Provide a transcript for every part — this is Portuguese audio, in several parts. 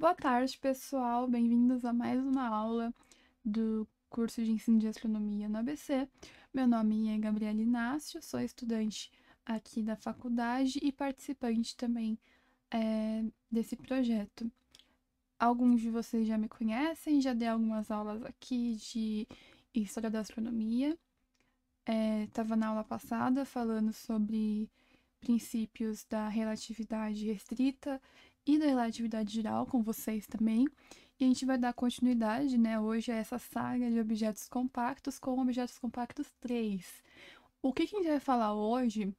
Boa tarde, pessoal. Bem-vindos a mais uma aula do curso de ensino de astronomia no ABC. Meu nome é Gabriela Inácio, sou estudante aqui da faculdade e participante também é, desse projeto. Alguns de vocês já me conhecem, já dei algumas aulas aqui de História da Astronomia. Estava é, na aula passada falando sobre princípios da relatividade restrita e da relatividade geral com vocês também. E a gente vai dar continuidade, né, hoje a essa saga de objetos compactos com objetos compactos 3. O que, que a gente vai falar hoje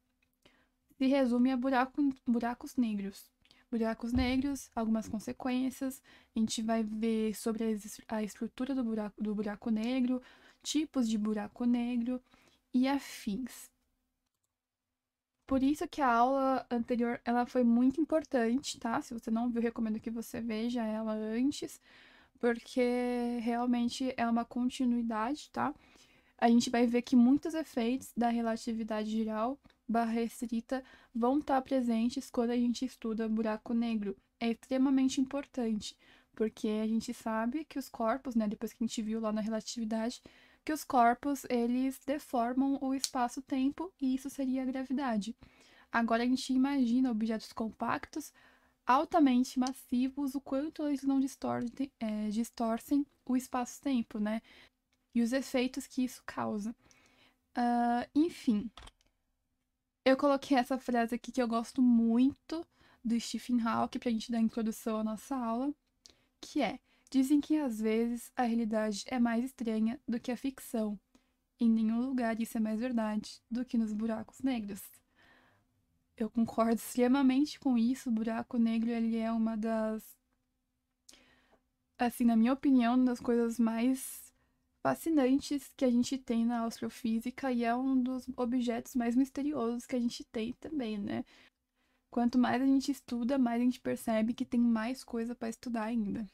se resume a buraco, buracos negros. Buracos negros, algumas consequências, a gente vai ver sobre a estrutura do buraco, do buraco negro, tipos de buraco negro e afins. Por isso que a aula anterior ela foi muito importante, tá? Se você não viu, recomendo que você veja ela antes, porque realmente é uma continuidade, tá? A gente vai ver que muitos efeitos da relatividade geral barra restrita vão estar tá presentes quando a gente estuda buraco negro. É extremamente importante, porque a gente sabe que os corpos, né, depois que a gente viu lá na relatividade, que os corpos eles deformam o espaço-tempo e isso seria a gravidade. Agora a gente imagina objetos compactos, altamente massivos, o quanto eles não distorcem, é, distorcem o espaço-tempo, né? E os efeitos que isso causa. Uh, enfim, eu coloquei essa frase aqui que eu gosto muito do Stephen Hawking para a gente dar introdução à nossa aula, que é Dizem que às vezes a realidade é mais estranha do que a ficção. Em nenhum lugar isso é mais verdade do que nos buracos negros. Eu concordo extremamente com isso. O buraco negro ele é uma das assim, na minha opinião, uma das coisas mais fascinantes que a gente tem na astrofísica e é um dos objetos mais misteriosos que a gente tem também, né? Quanto mais a gente estuda, mais a gente percebe que tem mais coisa para estudar ainda.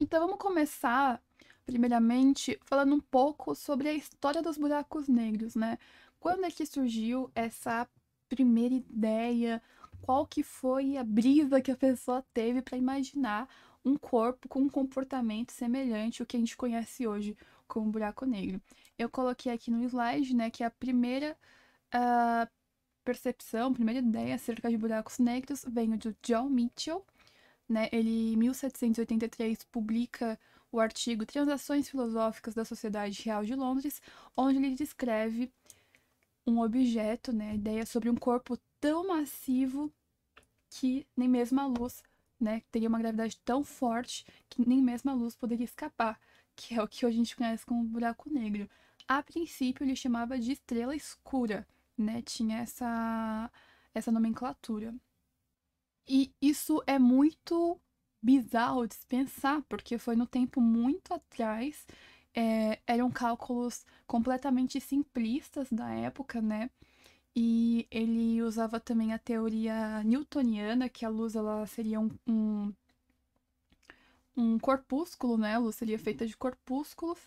Então vamos começar, primeiramente, falando um pouco sobre a história dos buracos negros, né? Quando é que surgiu essa primeira ideia? Qual que foi a brisa que a pessoa teve para imaginar um corpo com um comportamento semelhante ao que a gente conhece hoje como buraco negro? Eu coloquei aqui no slide, né, que é a primeira uh, percepção, a primeira ideia acerca de buracos negros vem do John Mitchell, né, ele em 1783 publica o artigo Transações Filosóficas da Sociedade Real de Londres, onde ele descreve um objeto, né, a ideia sobre um corpo tão massivo que nem mesmo a luz, né, teria uma gravidade tão forte que nem mesmo a luz poderia escapar, que é o que a gente conhece como buraco negro. A princípio ele chamava de estrela escura, né, tinha essa essa nomenclatura. E isso é muito bizarro de se pensar, porque foi no tempo muito atrás, é, eram cálculos completamente simplistas da época, né? E ele usava também a teoria newtoniana, que a luz ela seria um, um, um corpúsculo, né? A luz seria feita de corpúsculos.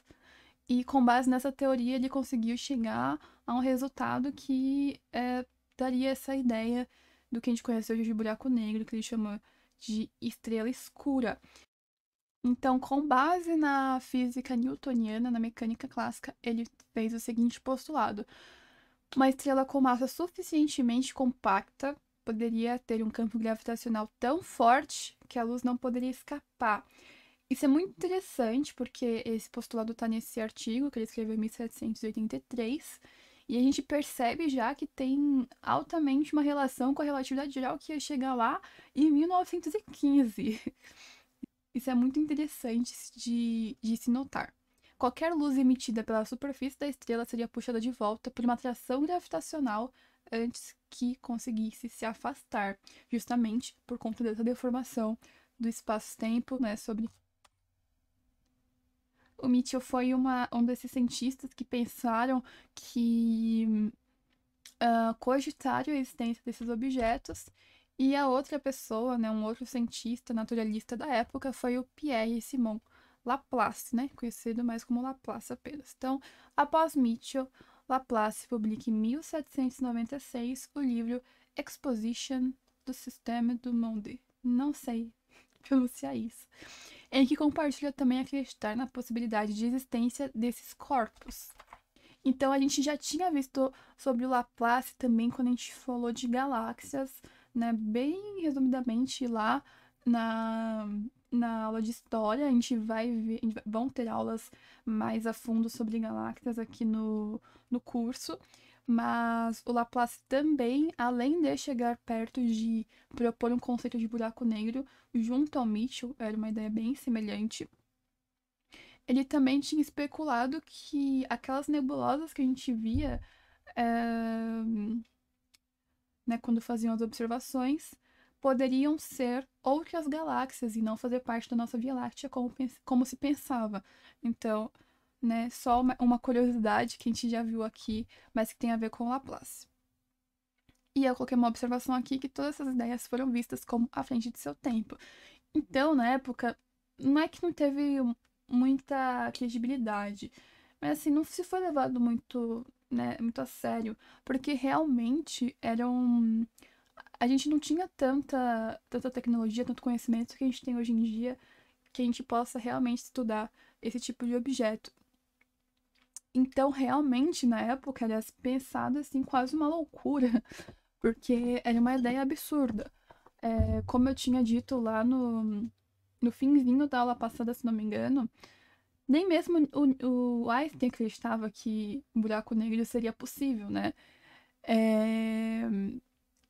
E com base nessa teoria, ele conseguiu chegar a um resultado que é, daria essa ideia do que a gente conhece hoje de buraco negro, que ele chama de estrela escura. Então, com base na física newtoniana, na mecânica clássica, ele fez o seguinte postulado: uma estrela com massa suficientemente compacta poderia ter um campo gravitacional tão forte que a luz não poderia escapar. Isso é muito interessante porque esse postulado está nesse artigo que ele escreveu em 1783 e a gente percebe já que tem altamente uma relação com a relatividade geral que ia chegar lá em 1915. Isso é muito interessante de, de se notar. Qualquer luz emitida pela superfície da estrela seria puxada de volta por uma atração gravitacional antes que conseguisse se afastar, justamente por conta dessa deformação do espaço-tempo, né, sobre o Mitchell foi uma, um desses cientistas que pensaram que uh, ah, cogitaram a existência desses objetos. E a outra pessoa, né, um outro cientista naturalista da época, foi o Pierre Simon Laplace, né, conhecido mais como Laplace apenas. Então, após Mitchell, Laplace publica em 1796 o livro Exposition do Sistema do Monde. Não sei pronunciar isso em que compartilha também acreditar na possibilidade de existência desses corpos. Então, a gente já tinha visto sobre o Laplace também quando a gente falou de galáxias, né? Bem resumidamente lá na, na aula de história, a gente vai ver, gente vai, vão ter aulas mais a fundo sobre galáxias aqui no, no curso mas o Laplace também, além de chegar perto de propor um conceito de buraco negro, junto ao Mitchell, era uma ideia bem semelhante, ele também tinha especulado que aquelas nebulosas que a gente via é, né, quando faziam as observações poderiam ser outras galáxias e não fazer parte da nossa Via Láctea como, como se pensava. Então, né? Só uma curiosidade que a gente já viu aqui, mas que tem a ver com Laplace. E eu coloquei uma observação aqui que todas essas ideias foram vistas como à frente de seu tempo. Então, na época, não é que não teve muita credibilidade, mas assim, não se foi levado muito, né, muito a sério, porque realmente eram a gente não tinha tanta, tanta tecnologia, tanto conhecimento que a gente tem hoje em dia que a gente possa realmente estudar esse tipo de objeto. Então, realmente, na época, era pensado assim, quase uma loucura, porque era uma ideia absurda. É, como eu tinha dito lá no, no finzinho da aula passada, se não me engano, nem mesmo o, o Einstein acreditava que um buraco negro seria possível, né? É...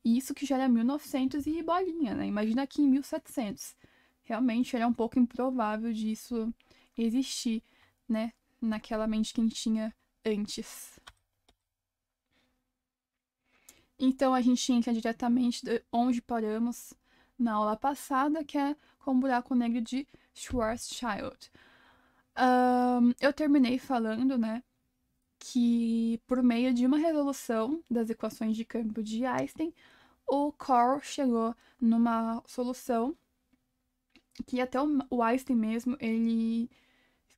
Isso que já era 1900 e bolinha, né? Imagina aqui em 1700. Realmente era um pouco improvável disso existir, né? naquela mente quentinha antes. Então a gente entra diretamente de onde paramos na aula passada, que é com o buraco negro de Schwarzschild. Um, eu terminei falando, né, que por meio de uma resolução das equações de campo de Einstein, o Carl chegou numa solução que até o Einstein mesmo ele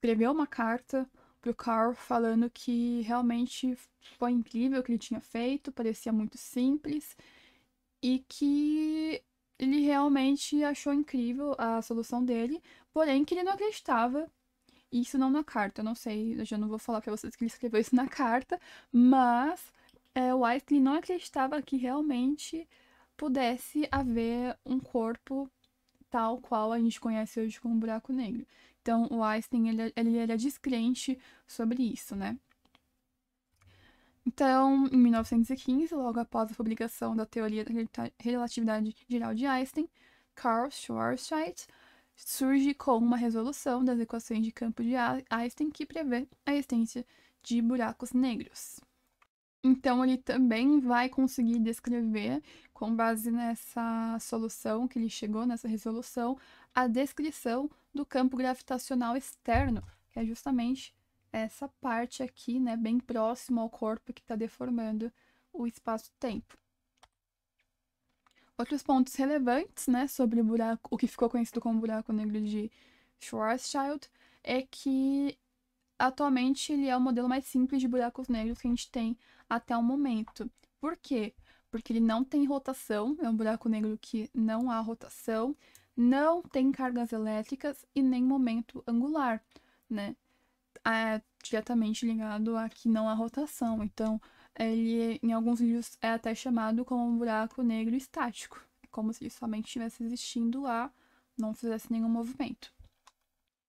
escreveu uma carta pro Carl falando que realmente foi incrível o que ele tinha feito, parecia muito simples e que ele realmente achou incrível a solução dele, porém que ele não acreditava. Isso não na carta, eu não sei, eu já não vou falar para vocês que ele escreveu isso na carta, mas é, o Wesley não acreditava que realmente pudesse haver um corpo tal qual a gente conhece hoje como um buraco negro. Então, o Einstein, ele, ele era descrente sobre isso, né? Então, em 1915, logo após a publicação da teoria da relatividade geral de Einstein, Karl Schwarzschild surge com uma resolução das equações de campo de Einstein que prevê a existência de buracos negros. Então, ele também vai conseguir descrever, com base nessa solução que ele chegou, nessa resolução, a descrição do campo gravitacional externo, que é justamente essa parte aqui, né, bem próximo ao corpo que está deformando o espaço-tempo. Outros pontos relevantes, né, sobre o buraco, o que ficou conhecido como buraco negro de Schwarzschild, é que atualmente ele é o modelo mais simples de buracos negros que a gente tem até o momento. Por quê? Porque ele não tem rotação, é um buraco negro que não há rotação, não tem cargas elétricas e nem momento angular, né? É diretamente ligado a que não há rotação. Então, ele em alguns livros é até chamado como um buraco negro estático, como se ele somente estivesse existindo lá, não fizesse nenhum movimento.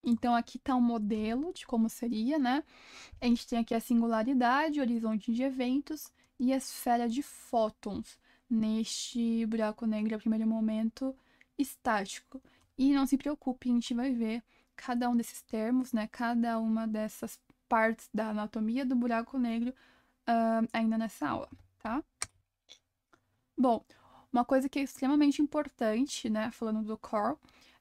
Então, aqui está um modelo de como seria, né? A gente tem aqui a singularidade, horizonte de eventos e a esfera de fótons. Neste buraco negro, a primeiro momento, estático. E não se preocupe, a gente vai ver cada um desses termos, né? Cada uma dessas partes da anatomia do buraco negro uh, ainda nessa aula, tá? Bom, uma coisa que é extremamente importante, né? Falando do Core,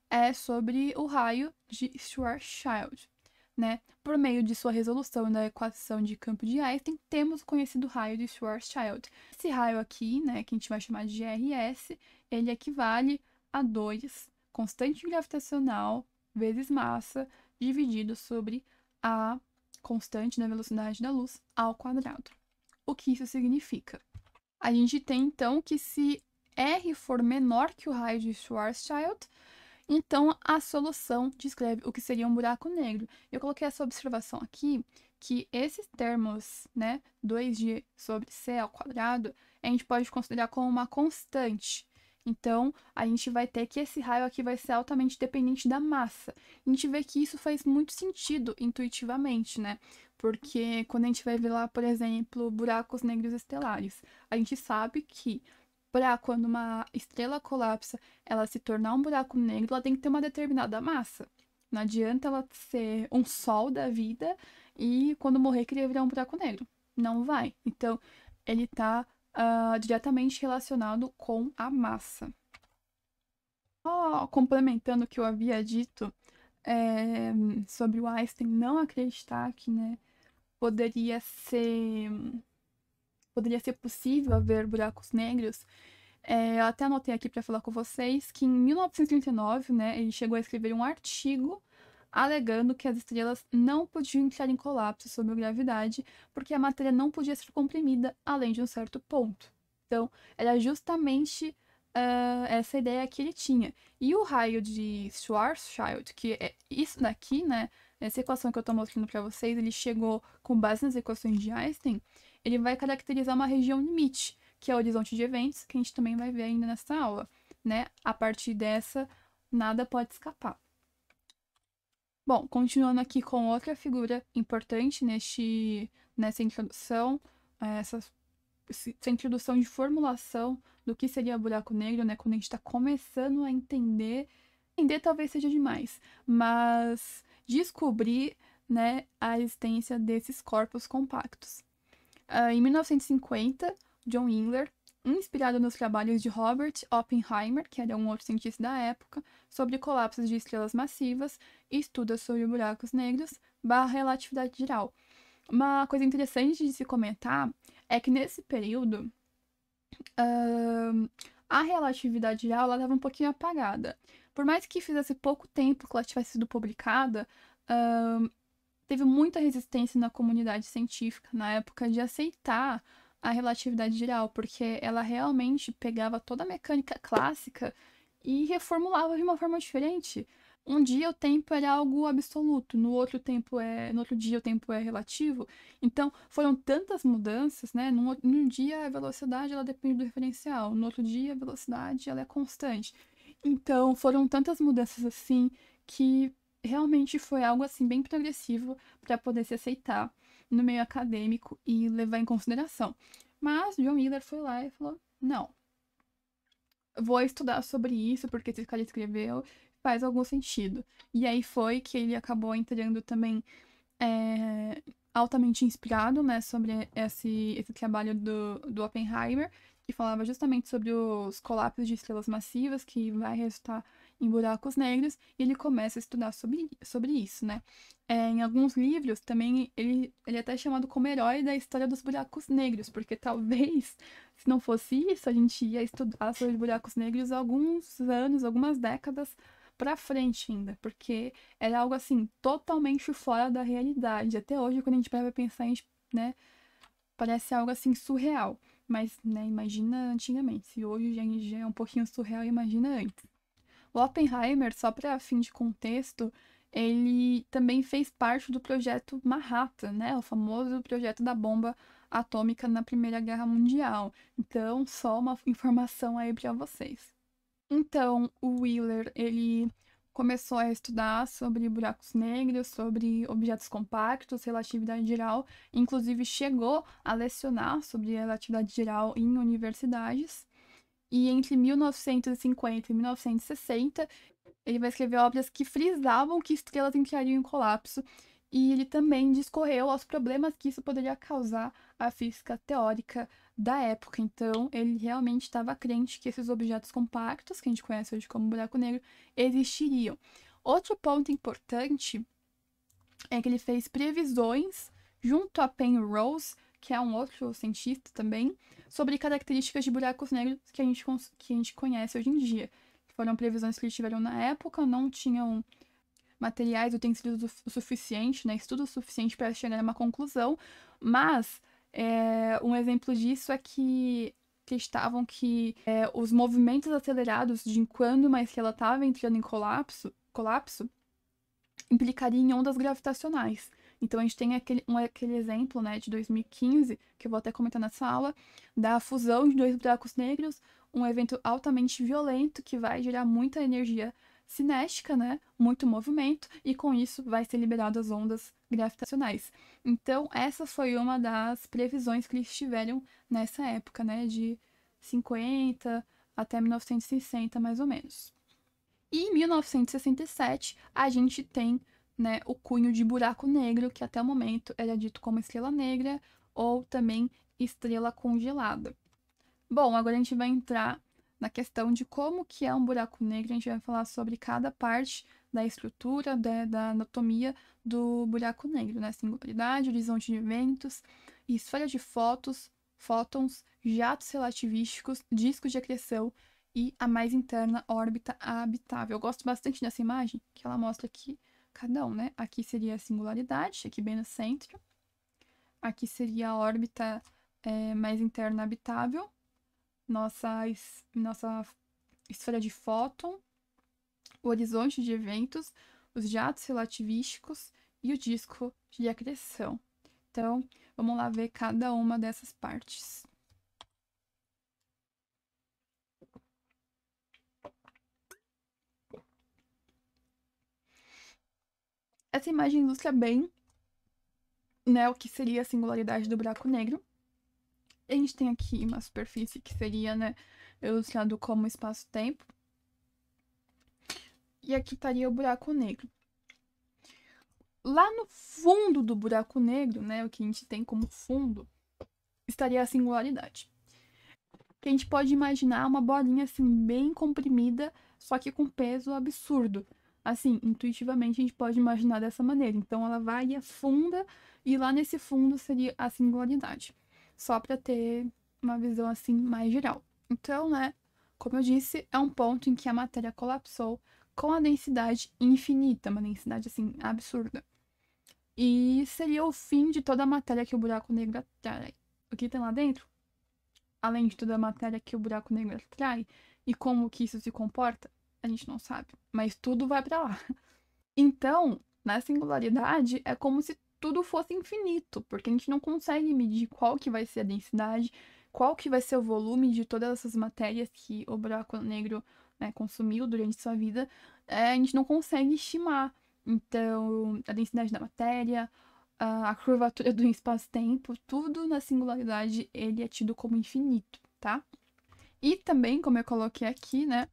é sobre o raio de Schwarzschild. Né? Por meio de sua resolução da equação de campo de Einstein, temos o conhecido raio de Schwarzschild. Esse raio aqui, né, que a gente vai chamar de RS, ele equivale a2 constante gravitacional vezes massa dividido sobre a constante da velocidade da luz ao quadrado. O que isso significa? A gente tem então que se R for menor que o raio de Schwarzschild, então a solução descreve o que seria um buraco negro. Eu coloquei essa observação aqui que esses termos, né, 2g sobre c ao quadrado, a gente pode considerar como uma constante. Então, a gente vai ter que esse raio aqui vai ser altamente dependente da massa. A gente vê que isso faz muito sentido intuitivamente, né? Porque quando a gente vai ver lá, por exemplo, buracos negros estelares, a gente sabe que para quando uma estrela colapsa, ela se tornar um buraco negro, ela tem que ter uma determinada massa. Não adianta ela ser um sol da vida e quando morrer querer virar um buraco negro. Não vai. Então, ele está uh, diretamente relacionado com a massa. Só oh, complementando o que eu havia dito é, sobre o Einstein não acreditar que né, poderia ser poderia ser possível haver buracos negros. É, eu até anotei aqui para falar com vocês que em 1939, né, ele chegou a escrever um artigo alegando que as estrelas não podiam entrar em colapso sob gravidade porque a matéria não podia ser comprimida além de um certo ponto. Então, era justamente uh, essa ideia que ele tinha. E o raio de Schwarzschild, que é isso daqui, né? Essa equação que eu estou mostrando para vocês, ele chegou com base nas equações de Einstein, ele vai caracterizar uma região limite, que é o horizonte de eventos, que a gente também vai ver ainda nessa aula, né? A partir dessa, nada pode escapar. Bom, continuando aqui com outra figura importante neste, nessa introdução, é, essa, essa introdução de formulação do que seria buraco negro, né? Quando a gente está começando a entender, entender talvez seja demais, mas descobrir né, a existência desses corpos compactos. Uh, em 1950, John Engler inspirado nos trabalhos de Robert Oppenheimer, que era um outro cientista da época, sobre colapsos de estrelas massivas e estuda sobre buracos negros barra relatividade geral. Uma coisa interessante de se comentar é que nesse período uh, a relatividade geral estava um pouquinho apagada. Por mais que fizesse pouco tempo que ela tivesse sido publicada, uh, teve muita resistência na comunidade científica na época de aceitar a relatividade geral, porque ela realmente pegava toda a mecânica clássica e reformulava de uma forma diferente. Um dia o tempo era algo absoluto, no outro tempo é, no outro dia o tempo é relativo. Então, foram tantas mudanças, né? Num, num dia a velocidade ela depende do referencial, no outro dia a velocidade ela é constante. Então, foram tantas mudanças assim que realmente foi algo assim bem progressivo para poder se aceitar no meio acadêmico e levar em consideração. Mas John Miller foi lá e falou: não, vou estudar sobre isso, porque esse cara escreveu, faz algum sentido. E aí foi que ele acabou entrando também é, altamente inspirado né, sobre esse, esse trabalho do, do Oppenheimer, que falava justamente sobre os colapsos de estrelas massivas, que vai resultar em buracos negros, e ele começa a estudar sobre, sobre isso, né? É, em alguns livros também ele, ele é até chamado como herói da história dos buracos negros, porque talvez se não fosse isso, a gente ia estudar sobre buracos negros alguns anos, algumas décadas para frente ainda, porque era algo assim totalmente fora da realidade. Até hoje, quando a gente vai pensar, a gente, né, parece algo assim surreal. Mas, né, imagina antigamente. Se hoje já é um pouquinho surreal, imagina antes. O Oppenheimer, só para fim de contexto, ele também fez parte do projeto Manhattan, né? O famoso projeto da bomba atômica na Primeira Guerra Mundial. Então, só uma informação aí para vocês. Então, o Wheeler, ele começou a estudar sobre buracos negros, sobre objetos compactos, relatividade geral, inclusive chegou a lecionar sobre relatividade geral em universidades e entre 1950 e 1960 ele vai escrever obras que frisavam que estrelas entrariam em colapso e ele também discorreu aos problemas que isso poderia causar à física teórica da época. Então, ele realmente estava crente que esses objetos compactos, que a gente conhece hoje como buraco negro, existiriam. Outro ponto importante é que ele fez previsões junto a Penrose que é um outro cientista também, sobre características de buracos negros que a gente, que a gente conhece hoje em dia. Foram previsões que eles tiveram na época, não tinham materiais, utensílios o suficiente, né, estudo suficiente para chegar a uma conclusão, mas é, um exemplo disso é que acreditavam que é, os movimentos acelerados de quando uma ela estava entrando em colapso, colapso implicariam em ondas gravitacionais. Então a gente tem aquele, um, aquele exemplo né, de 2015, que eu vou até comentar nessa aula, da fusão de dois buracos negros, um evento altamente violento que vai gerar muita energia cinética, né? Muito movimento, e com isso vai ser liberado as ondas gravitacionais. Então, essa foi uma das previsões que eles tiveram nessa época, né? De 50 até 1960, mais ou menos. E em 1967, a gente tem né, o cunho de buraco negro, que até o momento era dito como estrela negra ou também estrela congelada. Bom, agora a gente vai entrar na questão de como que é um buraco negro, a gente vai falar sobre cada parte da estrutura, da, da anatomia do buraco negro, né? Singularidade, horizonte de eventos, esfera de fotos, fótons, jatos relativísticos, discos de acreção e a mais interna órbita habitável. Eu gosto bastante dessa imagem, que ela mostra aqui cada um, né? Aqui seria a singularidade, aqui bem no centro. Aqui seria a órbita é, mais interna habitável, nossa, es, nossa esfera de fóton, o horizonte de eventos, os jatos relativísticos e o disco de acreção. Então, vamos lá ver cada uma dessas partes. Essa imagem ilustra bem né, o que seria a singularidade do buraco negro. A gente tem aqui uma superfície que seria né, ilustrado como espaço-tempo. E aqui estaria o buraco negro. Lá no fundo do buraco negro, né, o que a gente tem como fundo, estaria a singularidade. Que a gente pode imaginar uma bolinha assim bem comprimida, só que com peso absurdo assim, intuitivamente a gente pode imaginar dessa maneira. Então ela vai e afunda, e lá nesse fundo seria a singularidade. Só para ter uma visão assim mais geral. Então, né, como eu disse, é um ponto em que a matéria colapsou com a densidade infinita, uma densidade assim absurda. E seria o fim de toda a matéria que o buraco negro atrai. O que tem lá dentro? Além de toda a matéria que o buraco negro atrai e como que isso se comporta, a gente não sabe, mas tudo vai para lá. Então, na singularidade é como se tudo fosse infinito, porque a gente não consegue medir qual que vai ser a densidade, qual que vai ser o volume de todas essas matérias que o buraco negro né, consumiu durante sua vida, é, a gente não consegue estimar. Então, a densidade da matéria, a, a curvatura do espaço-tempo, tudo na singularidade ele é tido como infinito, tá? E também, como eu coloquei aqui, né,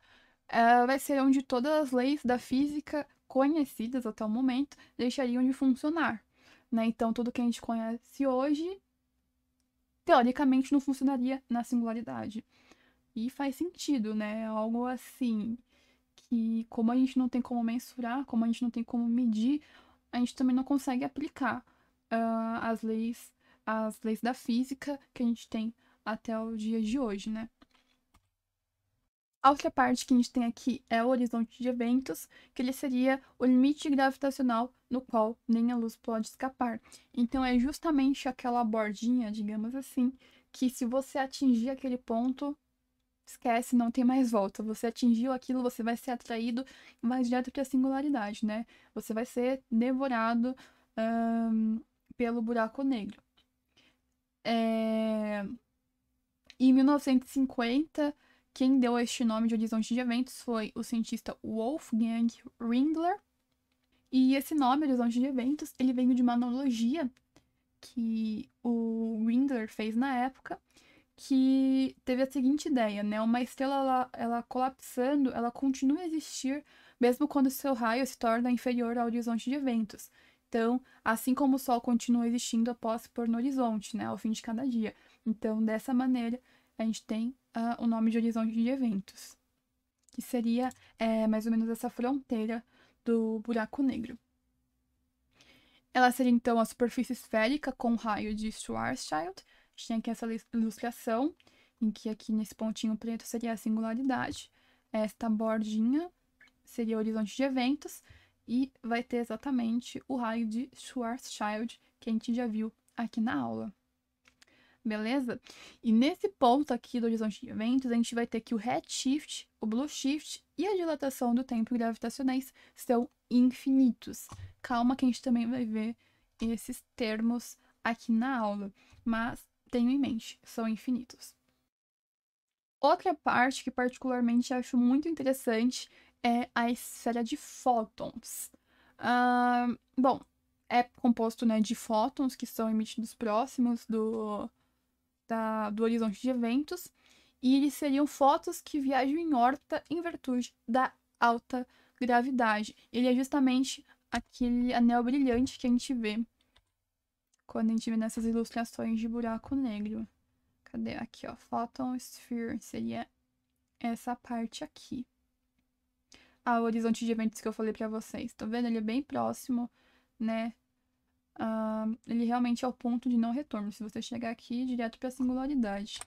ah, vai ser onde todas as leis da física conhecidas até o momento deixariam de funcionar. Né? Então, tudo que a gente conhece hoje, teoricamente, não funcionaria na singularidade. E faz sentido, né? É algo assim que, como a gente não tem como mensurar, como a gente não tem como medir, a gente também não consegue aplicar uh, as leis as leis da física que a gente tem até o dia de hoje, né? A outra parte que a gente tem aqui é o horizonte de eventos, que ele seria o limite gravitacional no qual nem a luz pode escapar. Então é justamente aquela bordinha, digamos assim, que se você atingir aquele ponto, esquece, não tem mais volta. Você atingiu aquilo, você vai ser atraído mais direto que a singularidade, né? Você vai ser devorado pelo buraco negro. É... Em 1950 quem deu este nome de horizonte de eventos foi o cientista Wolfgang Ringler. E esse nome, horizonte de eventos, ele veio de uma analogia que o Ringler fez na época, que teve a seguinte ideia, né? Uma estrela, ela, ela colapsando, ela continua a existir mesmo quando seu raio se torna inferior ao horizonte de eventos. Então, assim como o Sol continua existindo após se pôr no horizonte, né, ao fim de cada dia. Então, dessa maneira, a gente tem uh, o nome de horizonte de eventos, que seria é, mais ou menos essa fronteira do buraco negro. Ela seria então a superfície esférica com o raio de Schwarzschild. Tinha tem aqui essa ilustração, em que aqui nesse pontinho preto seria a singularidade, esta bordinha seria o horizonte de eventos, e vai ter exatamente o raio de Schwarzschild que a gente já viu aqui na aula beleza? E nesse ponto aqui do horizonte de eventos, a gente vai ter que o redshift, o blueshift e a dilatação do tempo gravitacionais são infinitos. Calma que a gente também vai ver esses termos aqui na aula, mas tenho em mente, são infinitos. Outra parte que particularmente acho muito interessante é a esfera de fótons. Uh, bom, é composto né, de fótons que são emitidos próximos do, da, do horizonte de eventos, e eles seriam fotos que viajam em horta em virtude da alta gravidade. Ele é justamente aquele anel brilhante que a gente vê quando a gente vê nessas ilustrações de buraco negro. Cadê? Aqui, ó. Photon Sphere seria essa parte aqui. Ah, o horizonte de eventos que eu falei para vocês. Tá vendo? Ele é bem próximo, né? Uh, ele realmente é o ponto de não retorno. Se você chegar aqui direto para a singularidade,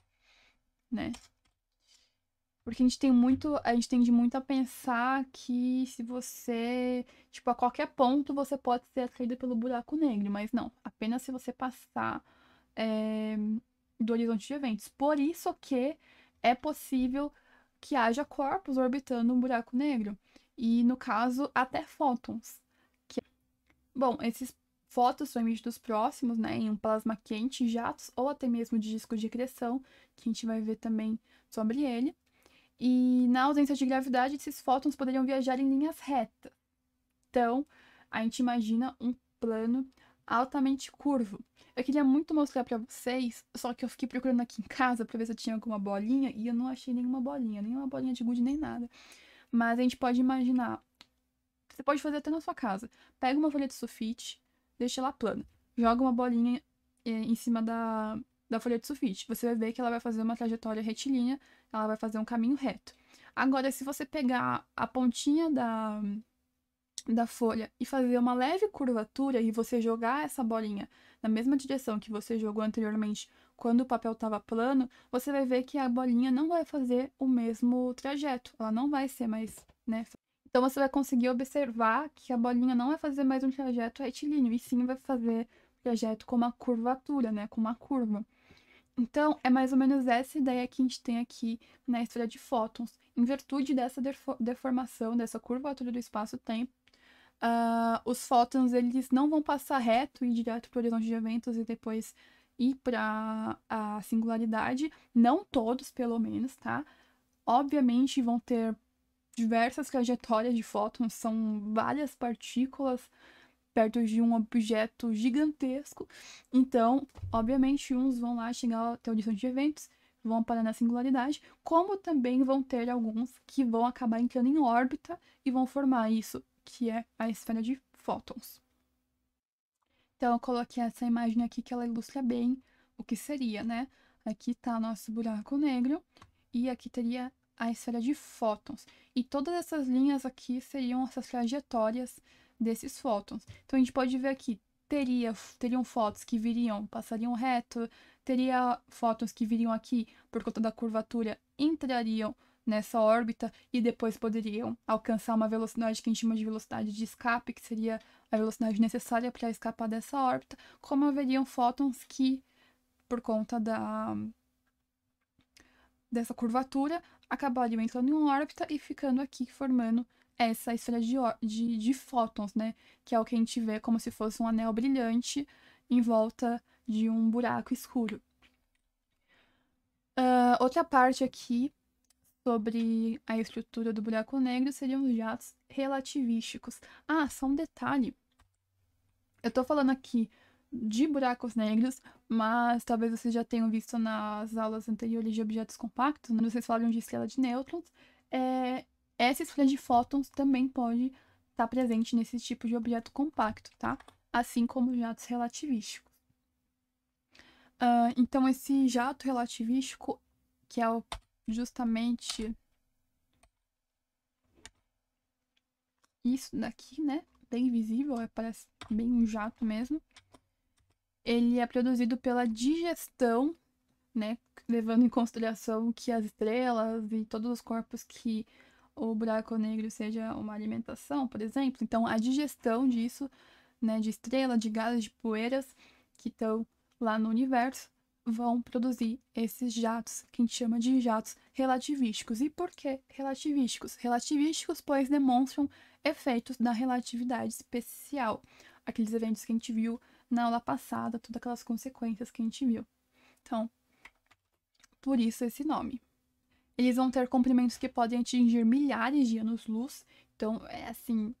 né? Porque a gente tem muito, a gente tende muito a pensar que se você, tipo, a qualquer ponto você pode ser atraído pelo buraco negro, mas não, apenas se você passar é, do horizonte de eventos. Por isso que é possível que haja corpos orbitando um buraco negro e, no caso, até fótons. Que... É, bom, esses Fotos são emitidos próximos, né, em um plasma quente, jatos ou até mesmo de disco de criação, que a gente vai ver também sobre ele. E na ausência de gravidade, esses fótons poderiam viajar em linhas retas. Então, a gente imagina um plano altamente curvo. Eu queria muito mostrar para vocês, só que eu fiquei procurando aqui em casa para ver se eu tinha alguma bolinha e eu não achei nenhuma bolinha, nenhuma bolinha de gude nem nada. Mas a gente pode imaginar. Você pode fazer até na sua casa. Pega uma folha de sulfite, deixa ela plana. Joga uma bolinha é, em cima da, da folha de sulfite. Você vai ver que ela vai fazer uma trajetória retilínea, ela vai fazer um caminho reto. Agora, se você pegar a pontinha da, da folha e fazer uma leve curvatura e você jogar essa bolinha na mesma direção que você jogou anteriormente quando o papel estava plano, você vai ver que a bolinha não vai fazer o mesmo trajeto, ela não vai ser mais, né, então você vai conseguir observar que a bolinha não vai fazer mais um trajeto retilíneo, e sim vai fazer um trajeto com uma curvatura, né? Com uma curva. Então, é mais ou menos essa ideia que a gente tem aqui na história de fótons. Em virtude dessa deformação, dessa curvatura do espaço-tempo, uh, ah, os fótons eles não vão passar reto e direto para o horizonte de eventos e depois ir para a singularidade. Não todos, pelo menos, tá? Obviamente vão ter diversas trajetórias de fótons, são várias partículas perto de um objeto gigantesco. Então, obviamente, uns vão lá chegar até o horizonte de eventos, vão parar na singularidade, como também vão ter alguns que vão acabar entrando em órbita e vão formar isso, que é a esfera de fótons. Então, eu coloquei essa imagem aqui que ela ilustra bem o que seria, né? Aqui está nosso buraco negro e aqui teria a esfera de fótons. E todas essas linhas aqui seriam essas trajetórias desses fótons. Então a gente pode ver aqui, teria, teriam fotos que viriam, passariam reto, teria fótons que viriam aqui por conta da curvatura, entrariam nessa órbita e depois poderiam alcançar uma velocidade que a gente chama de velocidade de escape, que seria a velocidade necessária para escapar dessa órbita, como haveriam fótons que, por conta da dessa curvatura, acabou alimentando em uma órbita e ficando aqui formando essa esfera de, de, de, fótons, né? Que é o que a gente vê como se fosse um anel brilhante em volta de um buraco escuro. Uh, outra parte aqui sobre a estrutura do buraco negro seriam os jatos relativísticos. Ah, só um detalhe. Eu tô falando aqui de buracos negros, mas talvez vocês já tenham visto nas aulas anteriores de objetos compactos, quando né? vocês falavam de estrela de nêutrons, é, essa esfera de fótons também pode estar presente nesse tipo de objeto compacto, tá? Assim como jatos relativísticos. Uh, então, esse jato relativístico, que é o, justamente isso daqui, né? Bem visível, é, parece bem um jato mesmo ele é produzido pela digestão, né, levando em consideração que as estrelas e todos os corpos que o buraco negro seja uma alimentação, por exemplo. Então, a digestão disso, né, de estrela, de gases, de poeiras que estão lá no universo, vão produzir esses jatos que a gente chama de jatos relativísticos. E por que relativísticos? Relativísticos, pois demonstram efeitos da relatividade especial, aqueles eventos que a gente viu na aula passada, todas aquelas consequências que a gente viu. Então, por isso esse nome. Eles vão ter comprimentos que podem atingir milhares de anos-luz, então é assim,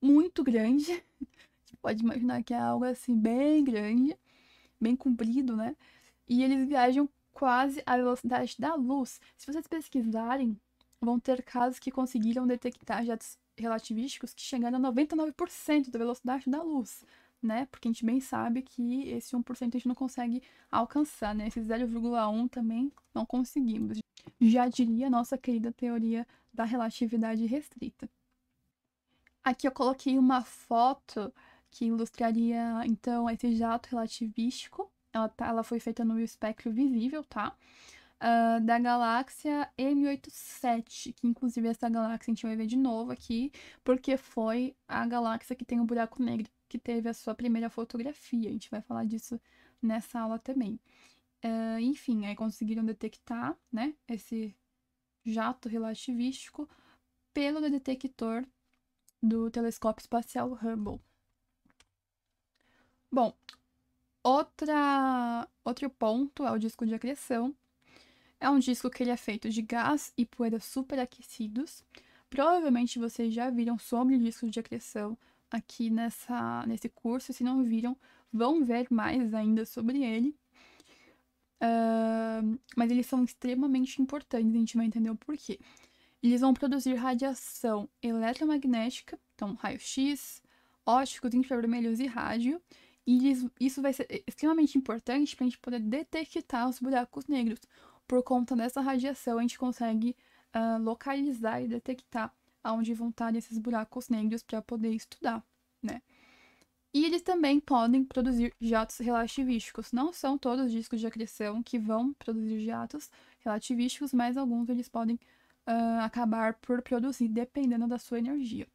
muito grande. A gente pode imaginar que é algo assim, bem grande, bem comprido, né? E eles viajam quase à velocidade da luz. Se vocês pesquisarem, vão ter casos que conseguiram detectar jatos relativísticos que chegaram a 99% da velocidade da luz né? Porque a gente bem sabe que esse 1% a gente não consegue alcançar, né? Esse 0,1 também não conseguimos. Já diria a nossa querida teoria da relatividade restrita. Aqui eu coloquei uma foto que ilustraria, então, esse jato relativístico. Ela, tá, ela foi feita no espectro visível, tá? Uh, da galáxia M87, que inclusive essa galáxia a gente vai ver de novo aqui, porque foi a galáxia que tem o um buraco negro que teve a sua primeira fotografia. A gente vai falar disso nessa aula também. Uh, enfim, aí conseguiram detectar né, esse jato relativístico pelo detector do telescópio espacial Hubble. Bom, outra, outro ponto é o disco de acreção. É um disco que ele é feito de gás e poeira superaquecidos. Provavelmente vocês já viram sobre o disco de acreção, aqui nessa, nesse curso. Se não viram, vão ver mais ainda sobre ele. Uh, mas eles são extremamente importantes, a gente vai entender o porquê. Eles vão produzir radiação eletromagnética, então raio-x, ópticos, infravermelhos e rádio. E eles, isso vai ser extremamente importante para a gente poder detectar os buracos negros. Por conta dessa radiação, a gente consegue uh, localizar e detectar aonde vão estar esses buracos negros para poder estudar, né? E eles também podem produzir jatos relativísticos. Não são todos os discos de acreção que vão produzir jatos relativísticos, mas alguns eles podem uh, acabar por produzir, dependendo da sua energia.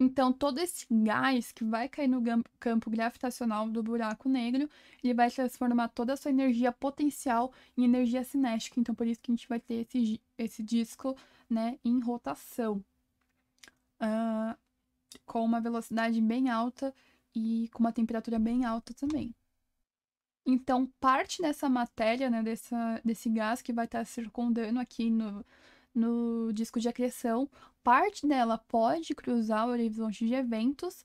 Então, todo esse gás que vai cair no campo gravitacional do buraco negro, ele vai transformar toda a sua energia potencial em energia cinética. Então, por isso que a gente vai ter esse, esse disco né, em rotação uh, com uma velocidade bem alta e com uma temperatura bem alta também. Então, parte dessa matéria, né, dessa, desse gás que vai estar tá circundando aqui no, no disco de acreção, parte dela pode cruzar o horizonte de eventos,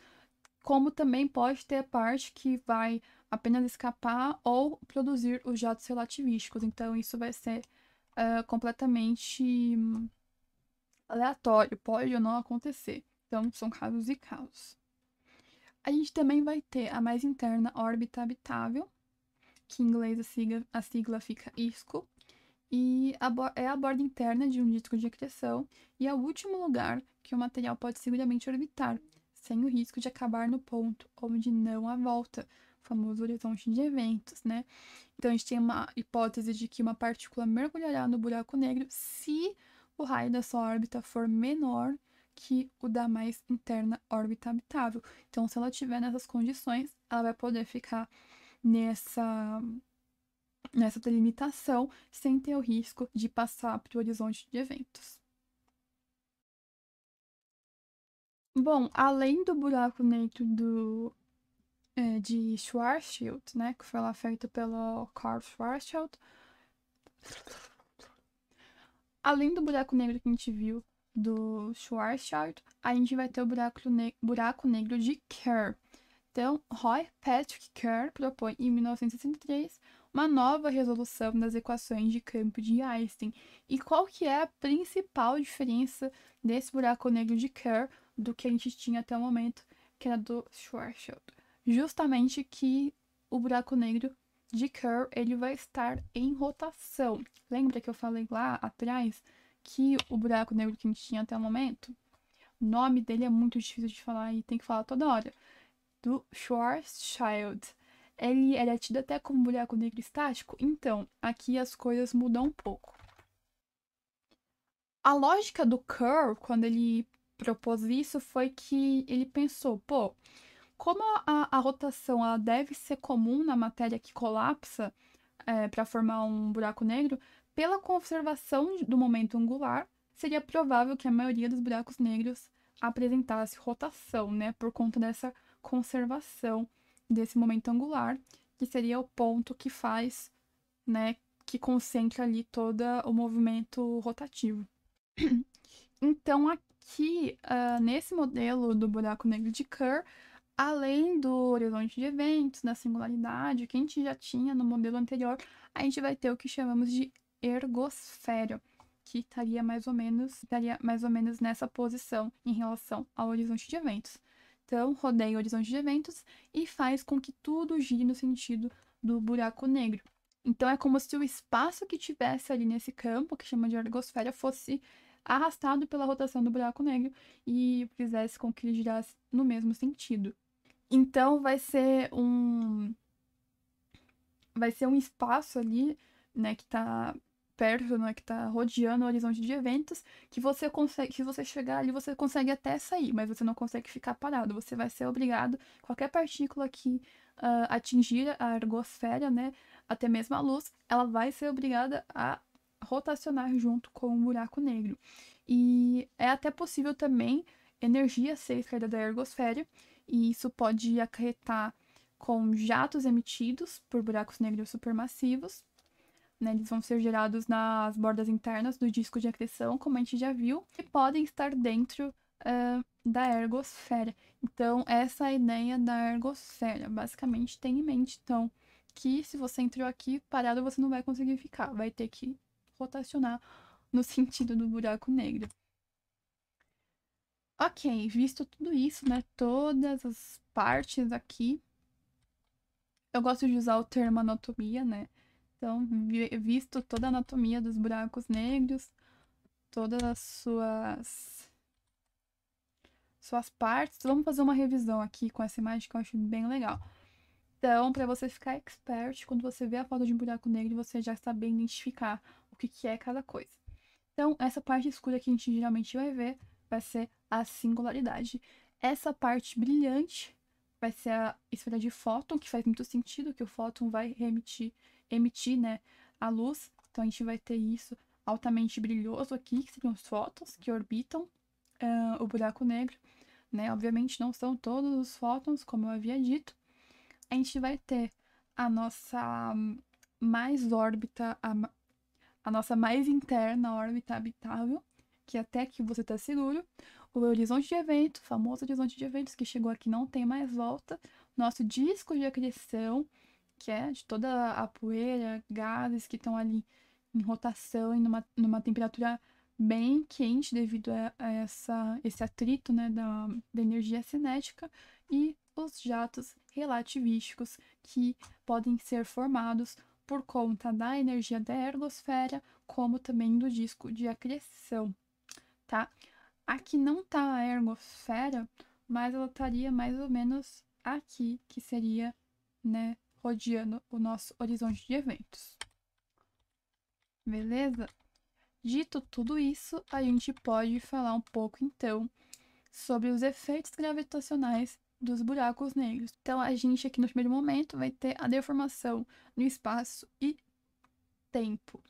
como também pode ter parte que vai apenas escapar ou produzir os jatos relativísticos. Então, isso vai ser uh, completamente aleatório, pode ou não acontecer. Então, são casos e casos. A gente também vai ter a mais interna órbita habitável, que em inglês a sigla, a sigla fica ISCO, e a é a borda interna de um disco de acreção, e é o último lugar que o material pode seguramente orbitar, sem o risco de acabar no ponto onde não há volta, o famoso horizonte de eventos, né? Então a gente tem uma hipótese de que uma partícula mergulhará no buraco negro se o raio da sua órbita for menor que o da mais interna órbita habitável. Então, se ela tiver nessas condições, ela vai poder ficar nessa nessa delimitação sem ter o risco de passar para o horizonte de eventos. Bom, além do buraco negro do, é, de Schwarzschild, né, que foi lá feito pelo Carl Schwarzschild, além do buraco negro que a gente viu do Schwarzschild, a gente vai ter o buraco, ne buraco negro de Kerr. Então, Roy Patrick Kerr propõe em 1963 uma nova resolução das equações de campo de Einstein. E qual que é a principal diferença desse buraco negro de Kerr do que a gente tinha até o momento, que era do Schwarzschild? Justamente que o buraco negro de Curl, ele vai estar em rotação. Lembra que eu falei lá atrás que o buraco negro que a gente tinha até o momento? O nome dele é muito difícil de falar e tem que falar toda hora. Do Schwarzschild. Ele era tido até como buraco negro estático, então aqui as coisas mudam um pouco. A lógica do Curl, quando ele propôs isso, foi que ele pensou, pô, como a, a rotação ela deve ser comum na matéria que colapsa é, para formar um buraco negro, pela conservação do momento angular, seria provável que a maioria dos buracos negros apresentasse rotação, né, por conta dessa conservação desse momento angular, que seria o ponto que faz, né, que concentra ali todo o movimento rotativo. então, aqui, uh, nesse modelo do buraco negro de Kerr, Além do horizonte de eventos, da singularidade, que a gente já tinha no modelo anterior, a gente vai ter o que chamamos de ergosfério, que estaria mais ou menos, estaria mais ou menos nessa posição em relação ao horizonte de eventos. Então, rodeia o horizonte de eventos e faz com que tudo gire no sentido do buraco negro. Então, é como se o espaço que tivesse ali nesse campo, que chama de ergosfera, fosse arrastado pela rotação do buraco negro e fizesse com que ele girasse no mesmo sentido. Então vai ser um vai ser um espaço ali, né, que tá perto, né, que tá rodeando o horizonte de eventos, que você consegue, se você chegar ali, você consegue até sair, mas você não consegue ficar parado, você vai ser obrigado, qualquer partícula que uh, atingir a ergosfera, né, até mesmo a luz, ela vai ser obrigada a rotacionar junto com o buraco negro. E é até possível também energia ser extraída da ergosfera e isso pode acarretar com jatos emitidos por buracos negros supermassivos. Né, eles vão ser gerados nas bordas internas do disco de acreção, como a gente já viu, e podem estar dentro uh, da ergosfera. Então, essa é a ideia da ergosfera. Basicamente, tem em mente, então, que se você entrou aqui parado, você não vai conseguir ficar, vai ter que rotacionar no sentido do buraco negro. Ok, visto tudo isso, né? Todas as partes aqui. Eu gosto de usar o termo anatomia, né? Então, visto toda a anatomia dos buracos negros, todas as suas suas partes. Então vamos fazer uma revisão aqui com essa imagem que eu acho bem legal. Então, para você ficar expert, quando você vê a foto de um buraco negro, você já sabe identificar o que, que é cada coisa. Então, essa parte escura que a gente geralmente vai ver vai ser a singularidade. Essa parte brilhante vai ser a esfera de fóton, que faz muito sentido, que o fóton vai emitir emitir né, a luz. Então a gente vai ter isso altamente brilhoso aqui, que seriam os fótons que orbitam uh, o buraco negro. Né? Obviamente não são todos os fótons, como eu havia dito. A gente vai ter a nossa mais órbita, a, a nossa mais interna órbita habitável, que até que você está seguro. O horizonte de eventos, famoso horizonte de eventos que chegou aqui não tem mais volta. Nosso disco de acreção, que é de toda a poeira, gases que estão ali em rotação e numa, numa temperatura bem quente devido a, a essa, esse atrito né, da, da energia cinética. E os jatos relativísticos que podem ser formados por conta da energia da ergosfera, como também do disco de acreção tá? Aqui não tá a ergosfera, mas ela estaria mais ou menos aqui, que seria, né, rodeando o nosso horizonte de eventos. Beleza? Dito tudo isso, a gente pode falar um pouco então sobre os efeitos gravitacionais dos buracos negros. Então, a gente aqui no primeiro momento vai ter a deformação no espaço e tempo.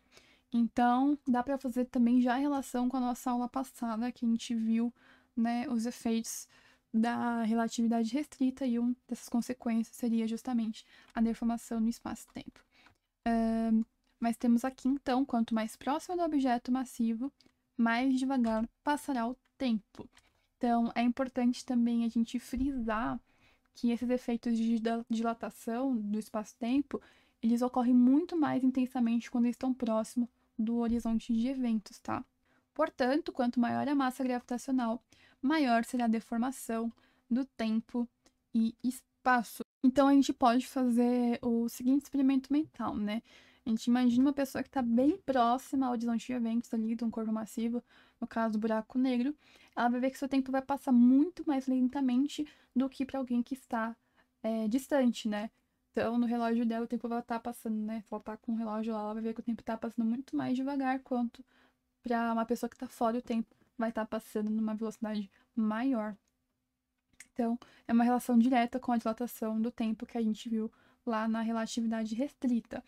Então, dá para fazer também já em relação com a nossa aula passada, que a gente viu né, os efeitos da relatividade restrita, e uma dessas consequências seria justamente a deformação no espaço-tempo. mas temos aqui, então, quanto mais próximo do objeto massivo, mais devagar passará o tempo. Então, é importante também a gente frisar que esses efeitos de dilatação do espaço-tempo, eles ocorrem muito mais intensamente quando estão próximos do horizonte de eventos, tá? Portanto, quanto maior a massa gravitacional, maior será a deformação do tempo e espaço. Então, a gente pode fazer o seguinte experimento mental, né? A gente imagina uma pessoa que está bem próxima ao horizonte de eventos ali, de um corpo massivo, no caso do buraco negro, ela vai ver que seu tempo vai passar muito mais lentamente do que para alguém que está é, distante, né? Então, no relógio dela, o tempo vai estar tá passando, né? Se ela tá com o relógio lá, ela vai ver que o tempo tá passando muito mais devagar quanto para uma pessoa que tá fora o tempo vai estar tá passando numa velocidade maior. Então, é uma relação direta com a dilatação do tempo que a gente viu lá na relatividade restrita.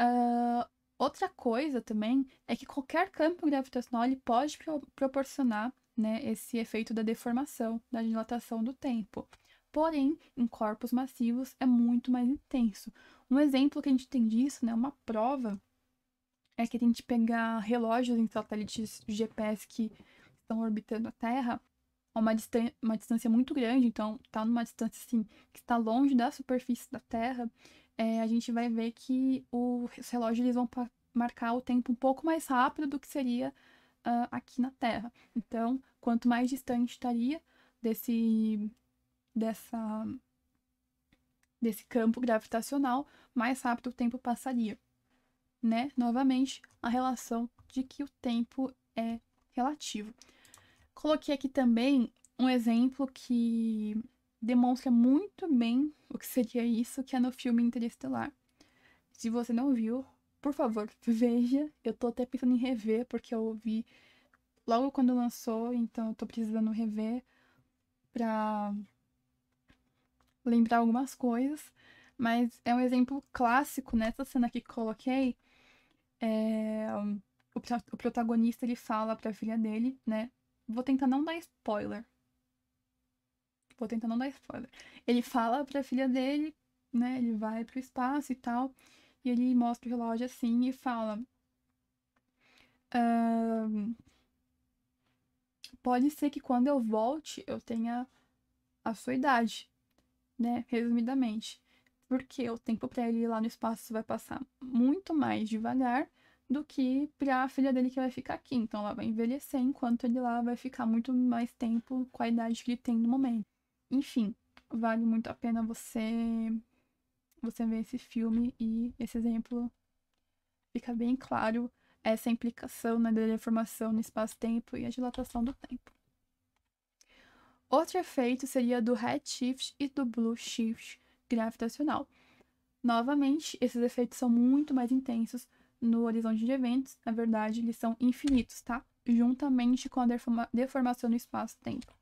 Uh, outra coisa também é que qualquer campo gravitacional ele pode pro proporcionar né, esse efeito da deformação, da dilatação do tempo. Porém, em corpos massivos é muito mais intenso. Um exemplo que a gente tem disso, né, uma prova, é que a gente pegar relógios em satélites GPS que estão orbitando a Terra a uma, distância, uma distância muito grande, então está numa distância assim, que está longe da superfície da Terra, é, a gente vai ver que os relógios eles vão marcar o tempo um pouco mais rápido do que seria uh, aqui na Terra. Então, quanto mais distante estaria desse dessa desse campo gravitacional, mais rápido o tempo passaria, né? Novamente, a relação de que o tempo é relativo. Coloquei aqui também um exemplo que demonstra muito bem o que seria isso, que é no filme Interestelar. Se você não viu, por favor, veja. Eu tô até pensando em rever, porque eu vi logo quando lançou, então eu tô precisando rever pra lembrar algumas coisas, mas é um exemplo clássico nessa cena que coloquei. É, o, o protagonista ele fala para a filha dele, né? Vou tentar não dar spoiler. Vou tentar não dar spoiler. Ele fala para a filha dele, né? Ele vai pro espaço e tal, e ele mostra o relógio assim e fala. Um, pode ser que quando eu volte eu tenha a sua idade né, resumidamente. Porque o tempo para ele ir lá no espaço vai passar muito mais devagar do que para a filha dele que vai ficar aqui. Então ela vai envelhecer enquanto ele lá vai ficar muito mais tempo com a idade que ele tem no momento. Enfim, vale muito a pena você você ver esse filme e esse exemplo fica bem claro essa implicação né, da deformação no espaço-tempo e a dilatação do tempo. Outro efeito seria do redshift e do blue shift gravitacional. Novamente, esses efeitos são muito mais intensos no horizonte de eventos, na verdade, eles são infinitos, tá? Juntamente com a deforma deformação no espaço-tempo.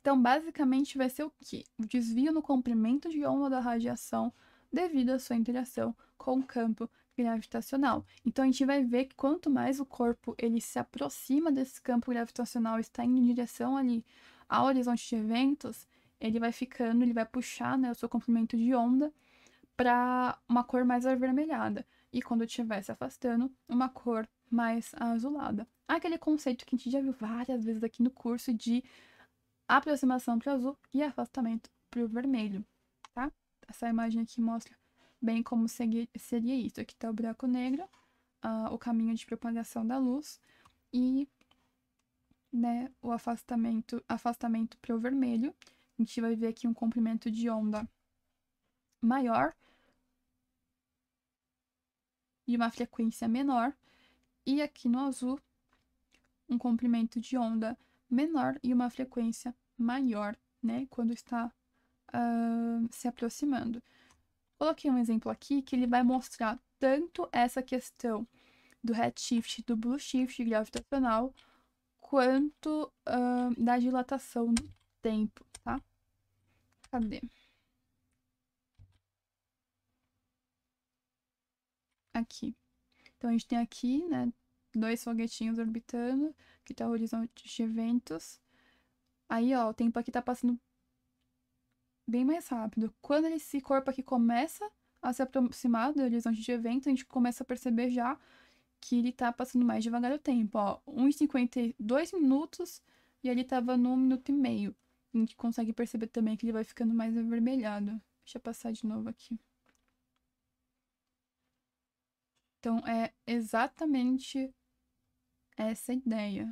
Então, basicamente, vai ser o que? O desvio no comprimento de onda da radiação devido à sua interação com o campo gravitacional. Então a gente vai ver que quanto mais o corpo ele se aproxima desse campo gravitacional, está indo em direção ali ao horizonte de eventos, ele vai ficando, ele vai puxar né, o seu comprimento de onda para uma cor mais avermelhada. E quando estiver se afastando, uma cor mais azulada. Aquele conceito que a gente já viu várias vezes aqui no curso de aproximação para o azul e afastamento para o vermelho, tá? Essa imagem aqui mostra bem como seria, seria isso. Aqui está o buraco negro, uh, o caminho de propagação da luz e né, o afastamento, afastamento para o vermelho. A gente vai ver aqui um comprimento de onda maior e uma frequência menor. E aqui no azul, um comprimento de onda menor e uma frequência maior, né, quando está uh, se aproximando. Coloquei um exemplo aqui que ele vai mostrar tanto essa questão do redshift, do blue shift gravitacional, quanto uh, da dilatação do tempo, tá? Cadê? Aqui. Então, a gente tem aqui, né, dois foguetinhos orbitando, que tá o horizonte de eventos. Aí, ó, o tempo aqui tá passando bem mais rápido. Quando esse corpo aqui começa a se aproximar do horizonte de evento, a gente começa a perceber já que ele tá passando mais devagar o tempo, ó. 1,52 minutos e ele tava no minuto e meio. A gente consegue perceber também que ele vai ficando mais avermelhado. Deixa eu passar de novo aqui. Então, é exatamente essa ideia.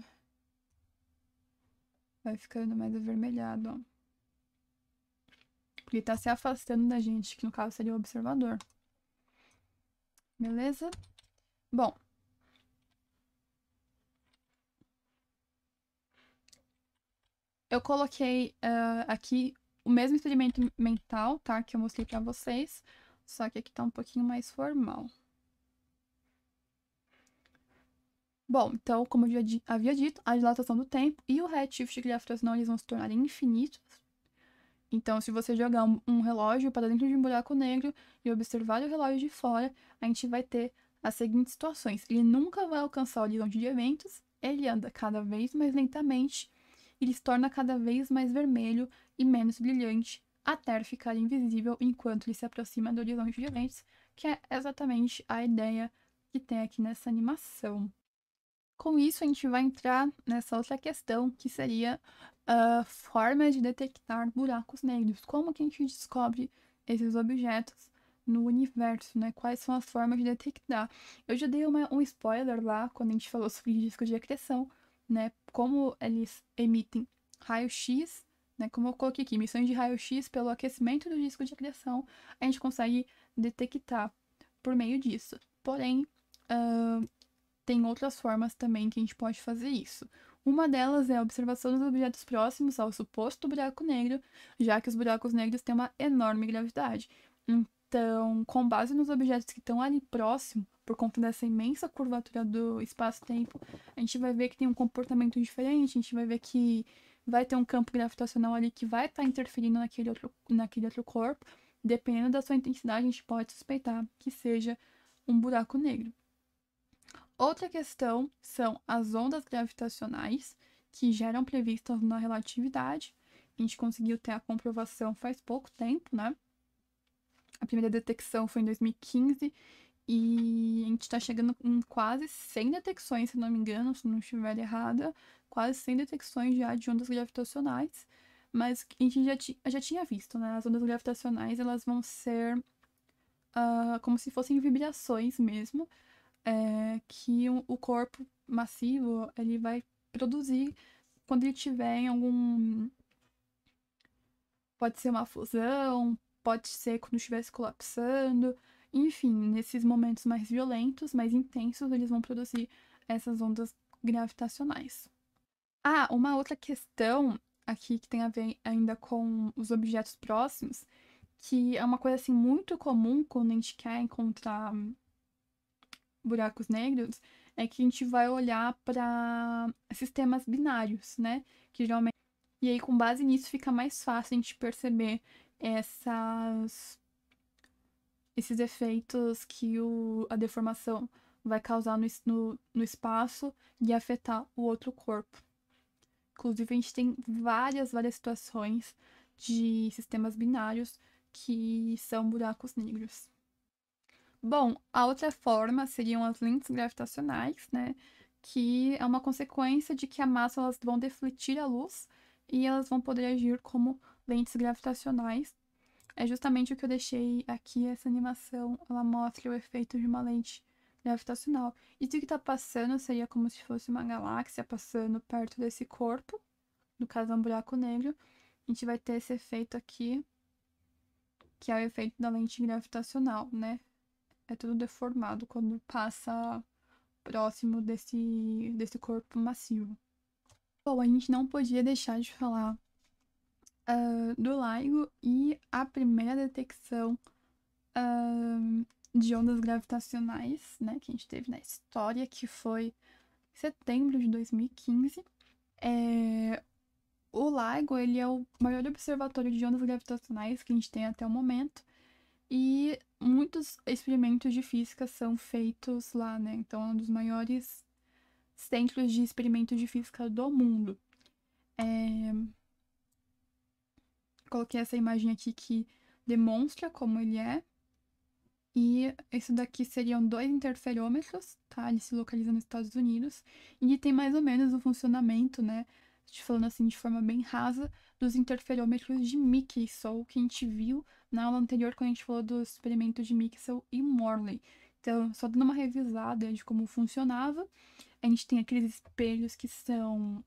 Vai ficando mais avermelhado, ó. Porque ele está se afastando da gente, que no caso seria o observador. Beleza? Bom. Eu coloquei uh, aqui o mesmo experimento mental, tá? Que eu mostrei para vocês. Só que aqui está um pouquinho mais formal. Bom, então, como eu já havia dito, a dilatação do tempo e o redshift gravitacional eles vão se tornar infinitos, então, se você jogar um, relógio para dentro de um buraco negro e observar o relógio de fora, a gente vai ter as seguintes situações. Ele nunca vai alcançar o horizonte de eventos, ele anda cada vez mais lentamente, ele se torna cada vez mais vermelho e menos brilhante, até ficar invisível enquanto ele se aproxima do horizonte de eventos, que é exatamente a ideia que tem aqui nessa animação. Com isso, a gente vai entrar nessa outra questão, que seria uh, forma de detectar buracos negros. Como que a gente descobre esses objetos no universo, né? Quais são as formas de detectar? Eu já dei uma, um spoiler lá quando a gente falou sobre discos de acreção, né? Como eles emitem raio-x, né? Como eu coloquei aqui, emissões de raio-x pelo aquecimento do disco de acreção, a gente consegue detectar por meio disso. Porém, uh, tem outras formas também que a gente pode fazer isso. Uma delas é a observação dos objetos próximos ao suposto buraco negro, já que os buracos negros têm uma enorme gravidade. Então, com base nos objetos que estão ali próximo, por conta dessa imensa curvatura do espaço-tempo, a gente vai ver que tem um comportamento diferente, a gente vai ver que vai ter um campo gravitacional ali que vai estar tá interferindo naquele outro, naquele outro corpo. Dependendo da sua intensidade, a gente pode suspeitar que seja um buraco negro. Outra questão são as ondas gravitacionais, que já eram previstas na relatividade. A gente conseguiu ter a comprovação faz pouco tempo, né? A primeira detecção foi em 2015 e a gente está chegando em quase 100 detecções, se não me engano, se não estiver errada, quase 100 detecções já de ondas gravitacionais. Mas a gente já, já tinha visto, né? As ondas gravitacionais elas vão ser uh, como se fossem vibrações mesmo, é, que o corpo massivo ele vai produzir quando ele tiver em algum pode ser uma fusão, pode ser quando estivesse colapsando, enfim, nesses momentos mais violentos, mais intensos, eles vão produzir essas ondas gravitacionais. Ah, uma outra questão aqui que tem a ver ainda com os objetos próximos, que é uma coisa assim muito comum quando a gente quer encontrar buracos negros é que a gente vai olhar para sistemas binários, né? Que geralmente e aí com base nisso fica mais fácil a gente perceber essas esses efeitos que o, a deformação vai causar no, no, no espaço e afetar o outro corpo. Inclusive, a gente tem várias, várias situações de sistemas binários que são buracos negros. Bom, a outra forma seriam as lentes gravitacionais, né? Que é uma consequência de que a massa elas vão defletir a luz e elas vão poder agir como lentes gravitacionais. É justamente o que eu deixei aqui, essa animação, ela mostra o efeito de uma lente gravitacional. Isso que está passando seria como se fosse uma galáxia passando perto desse corpo, no caso é um buraco negro. A gente vai ter esse efeito aqui, que é o efeito da lente gravitacional, né? é tudo deformado quando passa próximo desse, desse corpo massivo. Bom, a gente não podia deixar de falar uh, do LIGO e a primeira detecção uh, de ondas gravitacionais, né, que a gente teve na história, que foi em setembro de 2015. É, o LIGO ele é o maior observatório de ondas gravitacionais que a gente tem até o momento. E muitos experimentos de física são feitos lá, né? Então é um dos maiores centros de experimentos de física do mundo. É... Coloquei essa imagem aqui que demonstra como ele é. E isso daqui seriam dois interferômetros, tá? Ele se localiza nos Estados Unidos. E tem mais ou menos o um funcionamento, né? te falando assim de forma bem rasa, dos interferômetros de Michelson, que a gente viu na aula anterior quando a gente falou do experimento de Michelson e Morley. Então, só dando uma revisada de como funcionava, a gente tem aqueles espelhos que são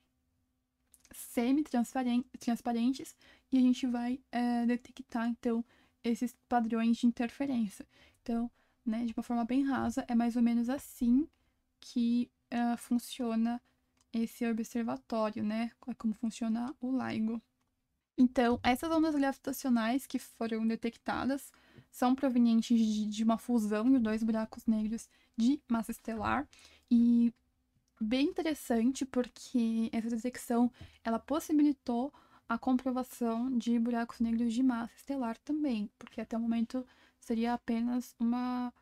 semi-transparentes e a gente vai é, detectar, então, esses padrões de interferência. Então, né, de uma forma bem rasa, é mais ou menos assim que uh, funciona esse observatório, né? É como funciona o LIGO. Então, essas ondas gravitacionais que foram detectadas são provenientes de, de, uma fusão de dois buracos negros de massa estelar e bem interessante porque essa detecção ela possibilitou a comprovação de buracos negros de massa estelar também, porque até o momento seria apenas uma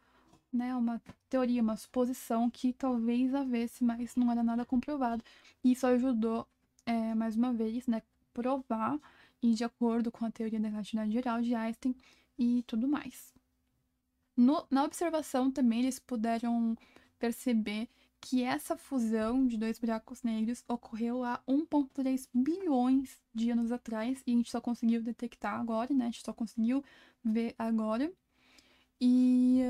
né, uma teoria, uma suposição que talvez havesse, mas não era nada comprovado. E isso ajudou, é, mais uma vez, né, provar, e de acordo com a teoria da relatividade geral de Einstein e tudo mais. No, na observação também eles puderam perceber que essa fusão de dois buracos negros ocorreu há 1,3 bilhões de anos atrás e a gente só conseguiu detectar agora, né? A gente só conseguiu ver agora. E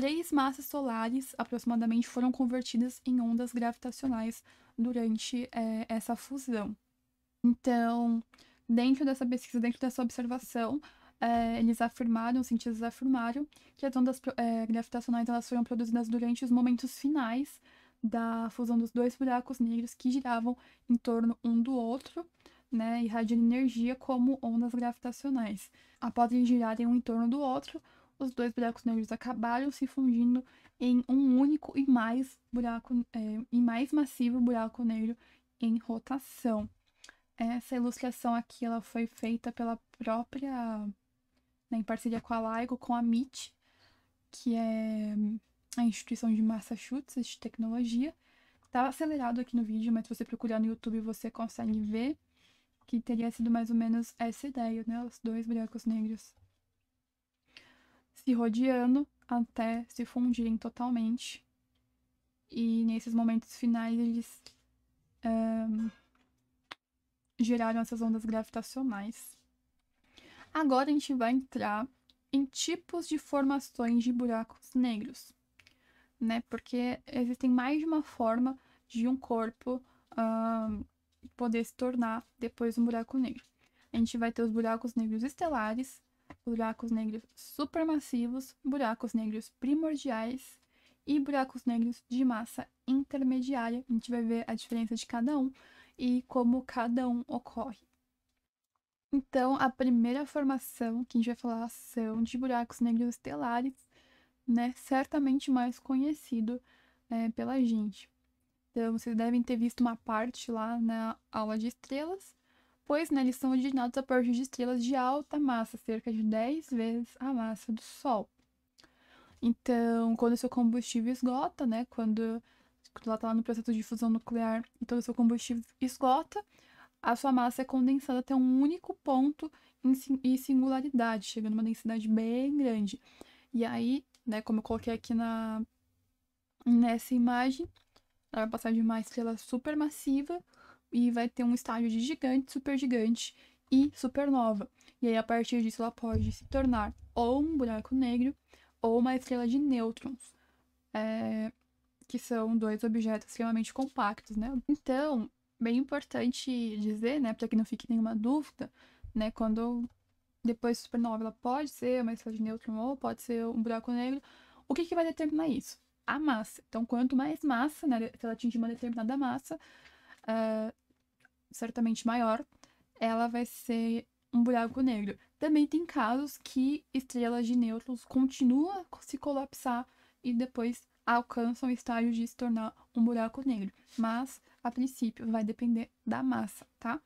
três massas solares aproximadamente foram convertidas em ondas gravitacionais durante é, essa fusão. Então, dentro dessa pesquisa, dentro dessa observação, é, eles afirmaram, os cientistas afirmaram, que as ondas é, gravitacionais elas foram produzidas durante os momentos finais da fusão dos dois buracos negros que giravam em torno um do outro, né, irradiando energia como ondas gravitacionais. Após eles girarem um em torno do outro, os dois buracos negros acabaram se fundindo em um único e mais buraco é, e mais massivo buraco negro em rotação. Essa ilustração aqui ela foi feita pela própria, né, em parceria com a LIGO, com a MIT, que é a instituição de Massachusetts de tecnologia. Tá acelerado aqui no vídeo, mas se você procurar no YouTube você consegue ver que teria sido mais ou menos essa ideia, né? Os dois buracos negros se rodeando até se fundirem totalmente. E nesses momentos finais eles um, geraram essas ondas gravitacionais. Agora a gente vai entrar em tipos de formações de buracos negros, né? Porque existem mais de uma forma de um corpo um, poder se tornar depois um buraco negro. A gente vai ter os buracos negros estelares, buracos negros supermassivos, buracos negros primordiais e buracos negros de massa intermediária. A gente vai ver a diferença de cada um e como cada um ocorre. Então, a primeira formação que a gente vai falar são de buracos negros estelares, né? Certamente mais conhecido é, pela gente. Então, vocês devem ter visto uma parte lá na aula de estrelas, pois né, eles são originados a partir de estrelas de alta massa, cerca de 10 vezes a massa do Sol. Então, quando seu combustível esgota, né, quando ela está lá no processo de fusão nuclear e todo o seu combustível esgota, a sua massa é condensada até um único ponto em singularidade, chegando a uma densidade bem grande. E aí, né, como eu coloquei aqui na, nessa imagem, ela vai passar de uma estrela supermassiva e vai ter um estágio de gigante, supergigante e supernova. E aí, a partir disso, ela pode se tornar ou um buraco negro ou uma estrela de nêutrons, é, que são dois objetos extremamente compactos, né? Então, bem importante dizer, né, para que não fique nenhuma dúvida, né, quando depois supernova ela pode ser uma estrela de nêutron ou pode ser um buraco negro, o que, que vai determinar isso? A massa. Então, quanto mais massa, né, se ela atingir uma determinada massa, uh, certamente maior, ela vai ser um buraco negro. Também tem casos que estrelas de nêutrons continuam a se colapsar e depois alcançam o estágio de se tornar um buraco negro, mas a princípio vai depender da massa, tá?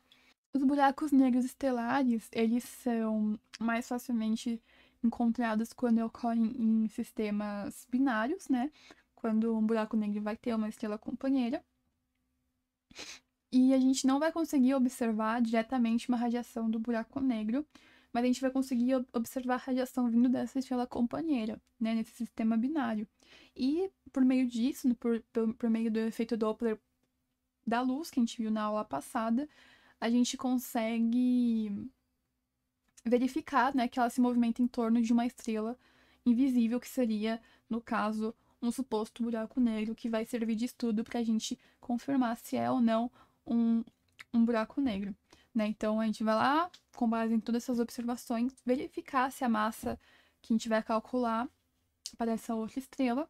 Os buracos negros estelares, eles são mais facilmente encontrados quando ocorrem em sistemas binários, né? Quando um buraco negro vai ter uma estrela companheira e a gente não vai conseguir observar diretamente uma radiação do buraco negro, mas a gente vai conseguir observar a radiação vindo dessa estrela companheira, né, nesse sistema binário. E por meio disso, por, por meio do efeito Doppler da luz que a gente viu na aula passada, a gente consegue verificar né, que ela se movimenta em torno de uma estrela invisível, que seria, no caso, um suposto buraco negro, que vai servir de estudo para a gente confirmar se é ou não um, um buraco negro. Né? Então a gente vai lá, com base em todas essas observações, verificar se a massa que a gente vai calcular para essa outra estrela,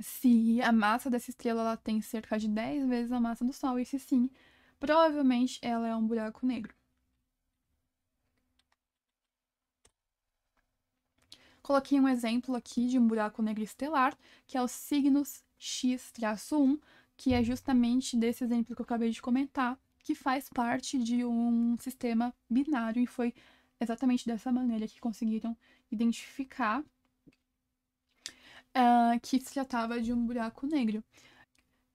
se a massa dessa estrela ela tem cerca de 10 vezes a massa do Sol, e se sim, provavelmente ela é um buraco negro. Coloquei um exemplo aqui de um buraco negro estelar, que é o signos X-1, que é justamente desse exemplo que eu acabei de comentar, que faz parte de um sistema binário e foi exatamente dessa maneira que conseguiram identificar uh, que se tratava de um buraco negro.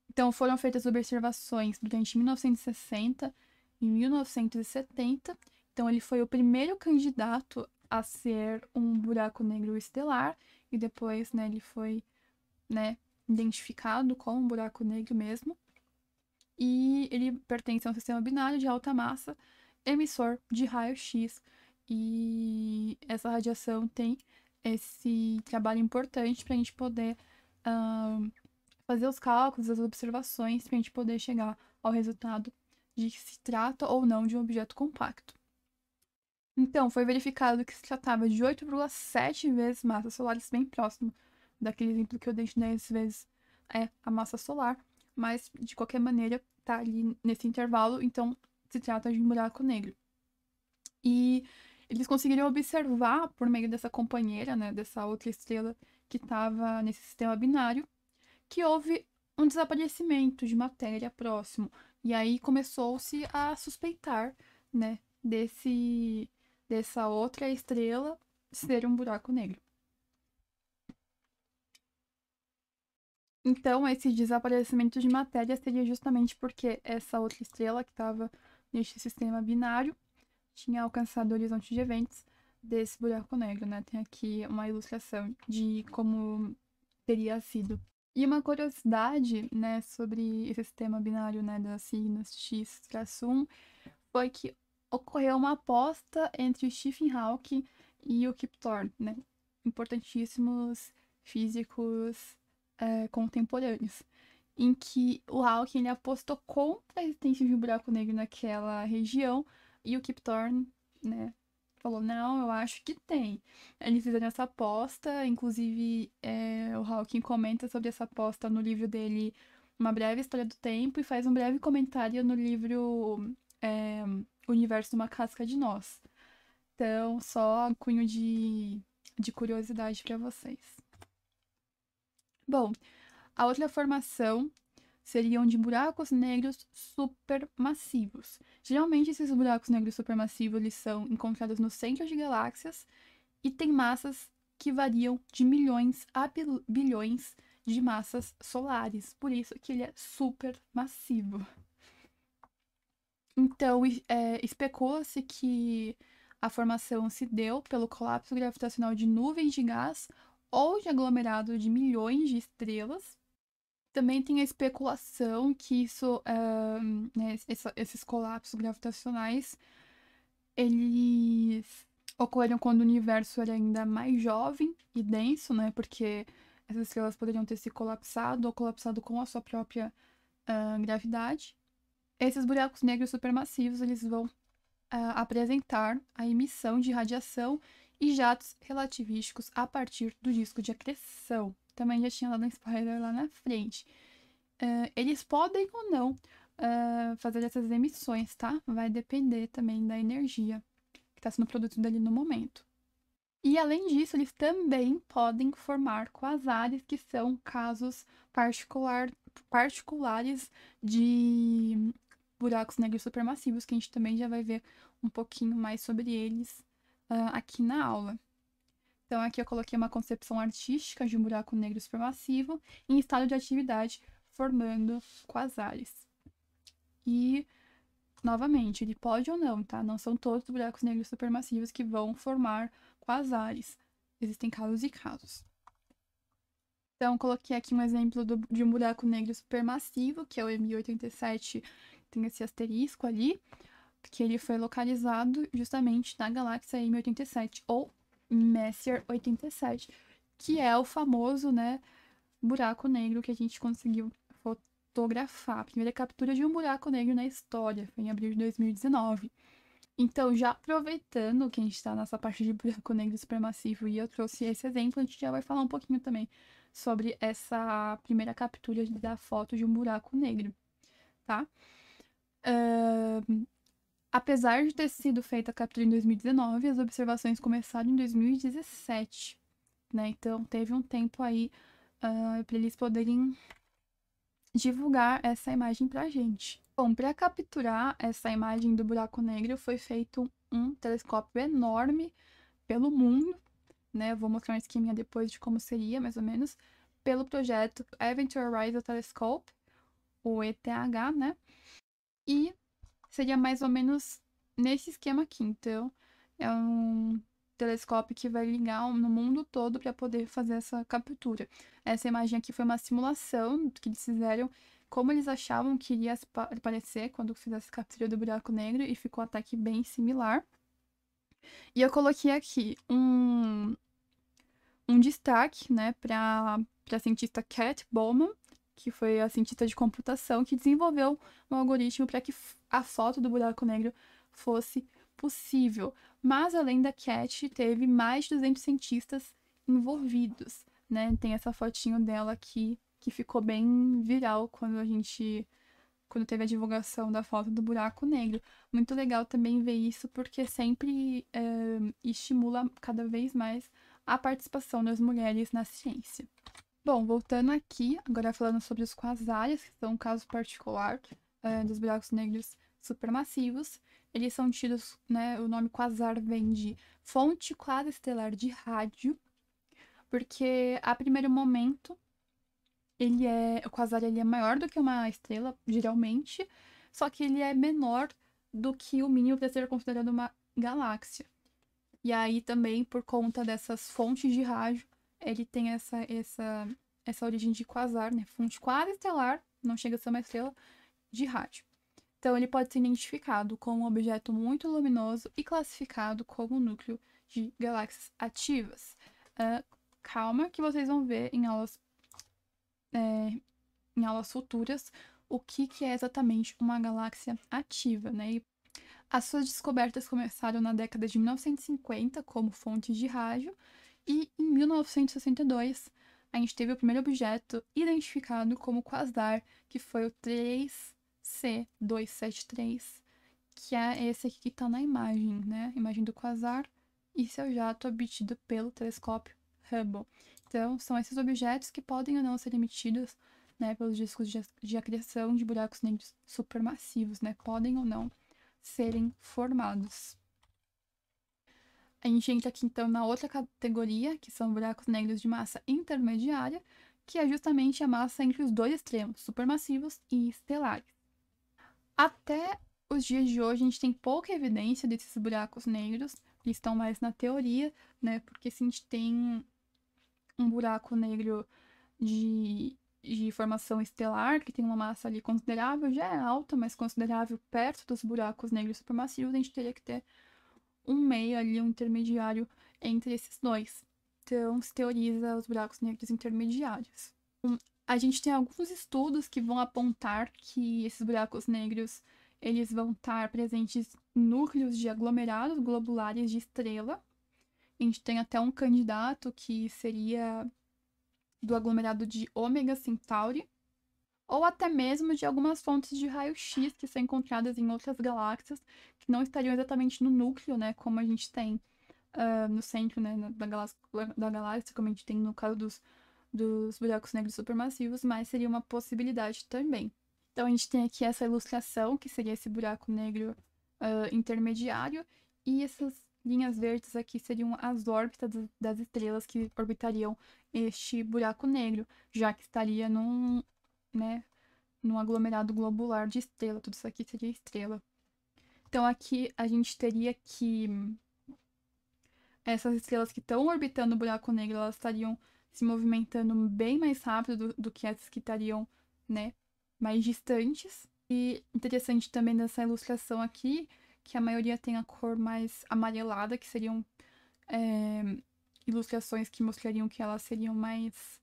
Então foram feitas observações durante 1960 e 1970. Então ele foi o primeiro candidato a ser um buraco negro estelar e depois, né, ele foi, né, identificado como um buraco negro mesmo. E ele pertence a um sistema binário de alta massa, emissor de raio-x. E essa radiação tem esse trabalho importante para a gente poder uh, fazer os cálculos, as observações, para a gente poder chegar ao resultado de que se trata ou não de um objeto compacto. Então, foi verificado que se tratava de 8,7 vezes massa solares bem próximo daquele exemplo que eu dei de 10 vezes é a massa solar, mas de qualquer maneira tá ali nesse intervalo, então se trata de um buraco negro. E eles conseguiram observar por meio dessa companheira, né, dessa outra estrela que estava nesse sistema binário, que houve um desaparecimento de matéria próximo. E aí começou-se a suspeitar, né, desse dessa outra estrela ser um buraco negro. Então, esse desaparecimento de matéria seria justamente porque essa outra estrela que estava neste sistema binário tinha alcançado o horizonte de eventos desse buraco negro, né? Tem aqui uma ilustração de como teria sido. E uma curiosidade, né, sobre esse sistema binário, né, das signos X traço 1, foi que ocorreu uma aposta entre o Stephen Hawking e o Kip Thorne, né? Importantíssimos físicos é, contemporâneos, em que o Hawking ele apostou contra a existência de um buraco negro naquela região e o Kip Thorne, né, falou, não, eu acho que tem. Eles fizeram essa aposta, inclusive é, o Hawking comenta sobre essa aposta no livro dele Uma Breve História do Tempo e faz um breve comentário no livro é, Universo de uma Casca de Nós. Então, só um cunho de, de curiosidade para vocês. Bom, a outra formação seriam de buracos negros supermassivos. Geralmente esses buracos negros supermassivos eles são encontrados no centro de galáxias e têm massas que variam de milhões a bilhões de massas solares, por isso que ele é supermassivo. Então, é, especula-se que a formação se deu pelo colapso gravitacional de nuvens de gás ou de aglomerado de milhões de estrelas. Também tem a especulação que isso, né, esses colapsos gravitacionais, eles ocorreram quando o universo era ainda mais jovem e denso, né? Porque essas estrelas poderiam ter se colapsado ou colapsado com a sua própria uh, gravidade. Esses buracos negros supermassivos eles vão uh, apresentar a emissão de radiação e jatos relativísticos a partir do disco de acreção. Também já tinha lá no spoiler lá na frente. Uh, eles podem ou não uh, fazer essas emissões, tá? Vai depender também da energia que está sendo produzida ali no momento. E além disso, eles também podem formar quasares, que são casos particular, particulares de buracos negros supermassivos, que a gente também já vai ver um pouquinho mais sobre eles uh, aqui na aula. Então, aqui eu coloquei uma concepção artística de um buraco negro supermassivo em estado de atividade, formando quasares. E, novamente, ele pode ou não, tá? Não são todos os buracos negros supermassivos que vão formar quasares. Existem casos e casos. Então, coloquei aqui um exemplo do, de um buraco negro supermassivo, que é o M87, tem esse asterisco ali que ele foi localizado justamente na galáxia M87 ou Messier 87, que é o famoso, né, buraco negro que a gente conseguiu fotografar. A primeira captura de um buraco negro na história foi em abril de 2019. Então, já aproveitando que a gente está nessa parte de buraco negro supermassivo e eu trouxe esse exemplo, a gente já vai falar um pouquinho também sobre essa primeira captura da foto de um buraco negro, tá? Uh, Apesar de ter sido feita a captura em 2019, as observações começaram em 2017, né? Então teve um tempo aí uh, ah, para eles poderem divulgar essa imagem para a gente. Bom, para capturar essa imagem do buraco negro foi feito um telescópio enorme pelo mundo, né? vou mostrar um esqueminha depois de como seria, mais ou menos, pelo projeto Event Horizon Telescope, o ETH, né? E seria mais ou menos nesse esquema aqui. Então, é um telescópio que vai ligar no mundo todo para poder fazer essa captura. Essa imagem aqui foi uma simulação que eles fizeram, como eles achavam que iria aparecer quando fizesse a captura do buraco negro, e ficou até que bem similar. E eu coloquei aqui um, um destaque né, para a cientista Cat Bowman, que foi a assim, cientista de computação que desenvolveu um algoritmo para que a foto do buraco negro fosse possível. Mas além da Cat, teve mais de 200 cientistas envolvidos, né? Tem essa fotinho dela aqui que ficou bem viral quando a gente quando teve a divulgação da foto do buraco negro. Muito legal também ver isso, porque sempre é, estimula cada vez mais a participação das mulheres na ciência. Bom, voltando aqui, agora falando sobre os quasares, que são um caso particular é, dos buracos negros supermassivos. Eles são tidos, né, o nome quasar vem de fonte quase estelar de rádio, porque a primeiro momento ele é, o quasar ele é maior do que uma estrela, geralmente, só que ele é menor do que o mínimo para ser considerado uma galáxia. E aí também por conta dessas fontes de rádio, ele tem essa, essa, essa origem de quasar, né? Fonte quase estelar, não chega a ser uma estrela, de rádio. Então, ele pode ser identificado como um objeto muito luminoso e classificado como um núcleo de galáxias ativas. Uh, calma, que vocês vão ver em aulas, é, em aulas futuras o que, que é exatamente uma galáxia ativa, né? E as suas descobertas começaram na década de 1950 como fontes de rádio, e em 1962, a gente teve o primeiro objeto identificado como quasar, que foi o 3C273, que é esse aqui que está na imagem, né? Imagem do quasar e seu jato obtido pelo telescópio Hubble. Então, são esses objetos que podem ou não ser emitidos né, pelos discos de, de acreção de buracos negros supermassivos, né? Podem ou não serem formados. A gente entra aqui então na outra categoria, que são buracos negros de massa intermediária, que é justamente a massa entre os dois extremos, supermassivos e estelares. Até os dias de hoje, a gente tem pouca evidência desses buracos negros, eles estão mais na teoria, né? Porque se a gente tem um buraco negro de, de formação estelar, que tem uma massa ali considerável, já é alta, mas considerável perto dos buracos negros supermassivos, a gente teria que ter um meio ali, um intermediário entre esses dois. Então, se teoriza os buracos negros intermediários. Hum, a gente tem alguns estudos que vão apontar que esses buracos negros eles vão estar presentes em núcleos de aglomerados globulares de estrela. A gente tem até um candidato que seria do aglomerado de Ômega Centauri, ou até mesmo de algumas fontes de raio-x que são encontradas em outras galáxias, que não estariam exatamente no núcleo, né, como a gente tem uh, no centro né, da, galáxia, da galáxia, como a gente tem no caso dos, dos buracos negros supermassivos, mas seria uma possibilidade também. Então a gente tem aqui essa ilustração, que seria esse buraco negro uh, intermediário, e essas linhas verdes aqui seriam as órbitas das estrelas que orbitariam este buraco negro, já que estaria num né, num aglomerado globular de estrela. Tudo isso aqui seria estrela. Então aqui a gente teria que essas estrelas que estão orbitando o buraco negro, elas estariam se movimentando bem mais rápido do, do que essas que estariam, né, mais distantes. E interessante também nessa ilustração aqui, que a maioria tem a cor mais amarelada, que seriam é, ilustrações que mostrariam que elas seriam mais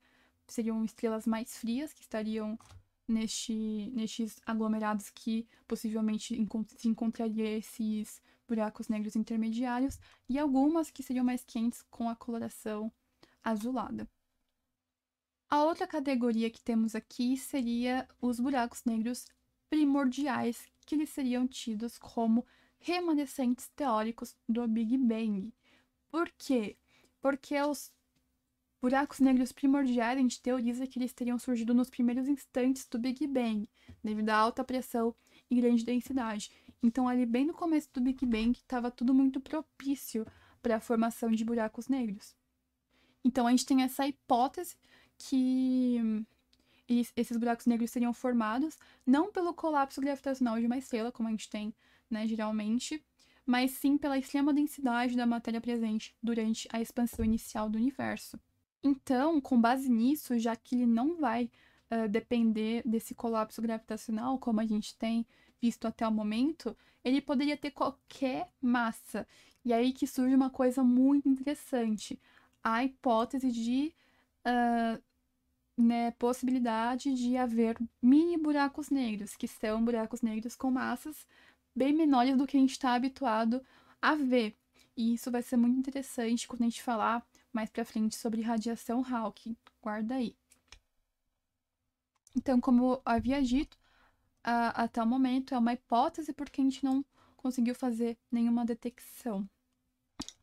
seriam estrelas mais frias que estariam neste, nestes aglomerados que possivelmente se encontraria esses buracos negros intermediários e algumas que seriam mais quentes com a coloração azulada. A outra categoria que temos aqui seria os buracos negros primordiais, que eles seriam tidos como remanescentes teóricos do Big Bang. Por quê? Porque os Buracos negros primordiais, a gente teoriza que eles teriam surgido nos primeiros instantes do Big Bang, devido à alta pressão e grande densidade. Então, ali bem no começo do Big Bang, estava tudo muito propício para a formação de buracos negros. Então, a gente tem essa hipótese que esses buracos negros seriam formados não pelo colapso gravitacional de uma estrela, como a gente tem né, geralmente, mas sim pela extrema densidade da matéria presente durante a expansão inicial do universo. Então, com base nisso, já que ele não vai uh, depender desse colapso gravitacional, como a gente tem visto até o momento, ele poderia ter qualquer massa. E aí que surge uma coisa muito interessante: a hipótese de uh, né, possibilidade de haver mini buracos negros, que são buracos negros com massas bem menores do que a gente está habituado a ver. E isso vai ser muito interessante quando a gente falar mais para frente sobre radiação Hawking. Guarda aí. Então, como eu havia dito, a, até o momento é uma hipótese porque a gente não conseguiu fazer nenhuma detecção.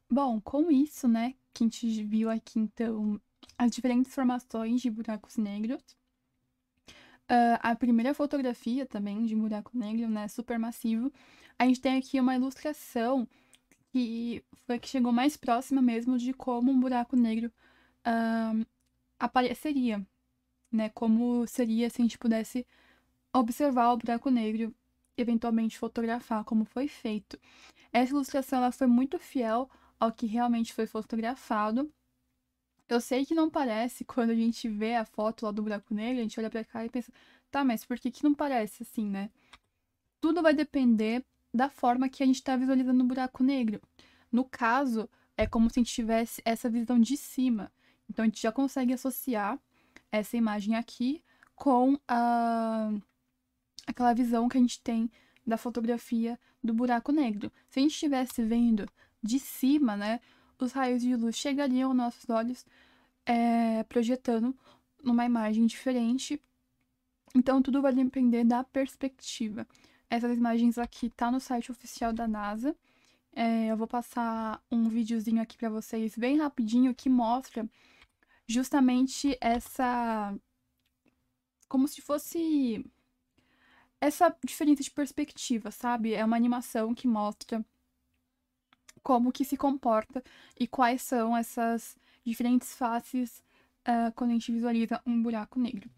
Bom, com isso, né, que a gente viu aqui, então, as diferentes formações de buracos negros. Uh, a primeira fotografia também de buraco negro, né, supermassivo. A gente tem aqui uma ilustração que foi a que chegou mais próxima mesmo de como um buraco negro apareceria, né? Como seria se a gente pudesse observar o buraco negro, eventualmente fotografar como foi feito. Essa ilustração ela foi muito fiel ao que realmente foi fotografado. Eu sei que não parece quando a gente vê a foto lá do buraco negro, a gente olha para cá e pensa, tá, mas por que que não parece assim, né? Tudo vai depender da forma que a gente está visualizando o buraco negro. No caso, é como se a gente tivesse essa visão de cima. Então, a gente já consegue associar essa imagem aqui com a... aquela visão que a gente tem da fotografia do buraco negro. Se a gente estivesse vendo de cima, né, os raios de luz chegariam aos nossos olhos, é, projetando numa imagem diferente. Então, tudo vai depender da perspectiva. Essas imagens aqui tá no site oficial da NASA. É, eu vou passar um videozinho aqui para vocês bem rapidinho que mostra justamente essa como se fosse essa diferença de perspectiva, sabe? É uma animação que mostra como que se comporta e quais são essas diferentes faces uh, quando a gente visualiza um buraco negro.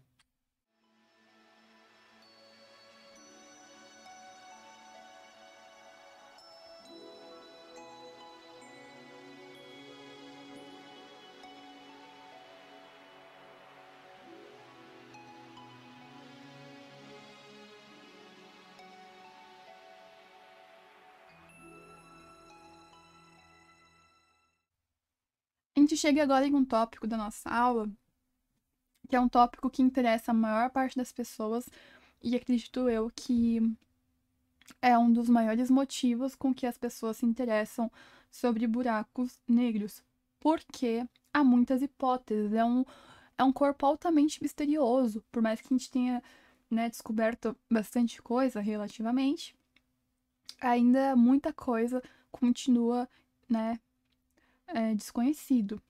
chega agora em um tópico da nossa aula, que é um tópico que interessa a maior parte das pessoas, e acredito eu que é um dos maiores motivos com que as pessoas se interessam sobre buracos negros, porque há muitas hipóteses. É um, é um corpo altamente misterioso, por mais que a gente tenha né, descoberto bastante coisa relativamente, ainda muita coisa continua né, é, desconhecido.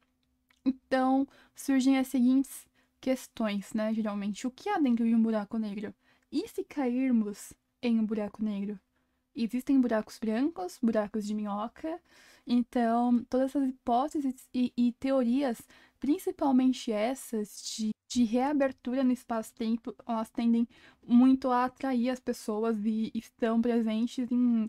Então, surgem as seguintes questões, né, geralmente. O que há dentro de um buraco negro? E se cairmos em um buraco negro? Existem buracos brancos, buracos de minhoca. Então, todas essas hipóteses e, e teorias, principalmente essas de, de reabertura no espaço-tempo, elas tendem muito a atrair as pessoas e estão presentes em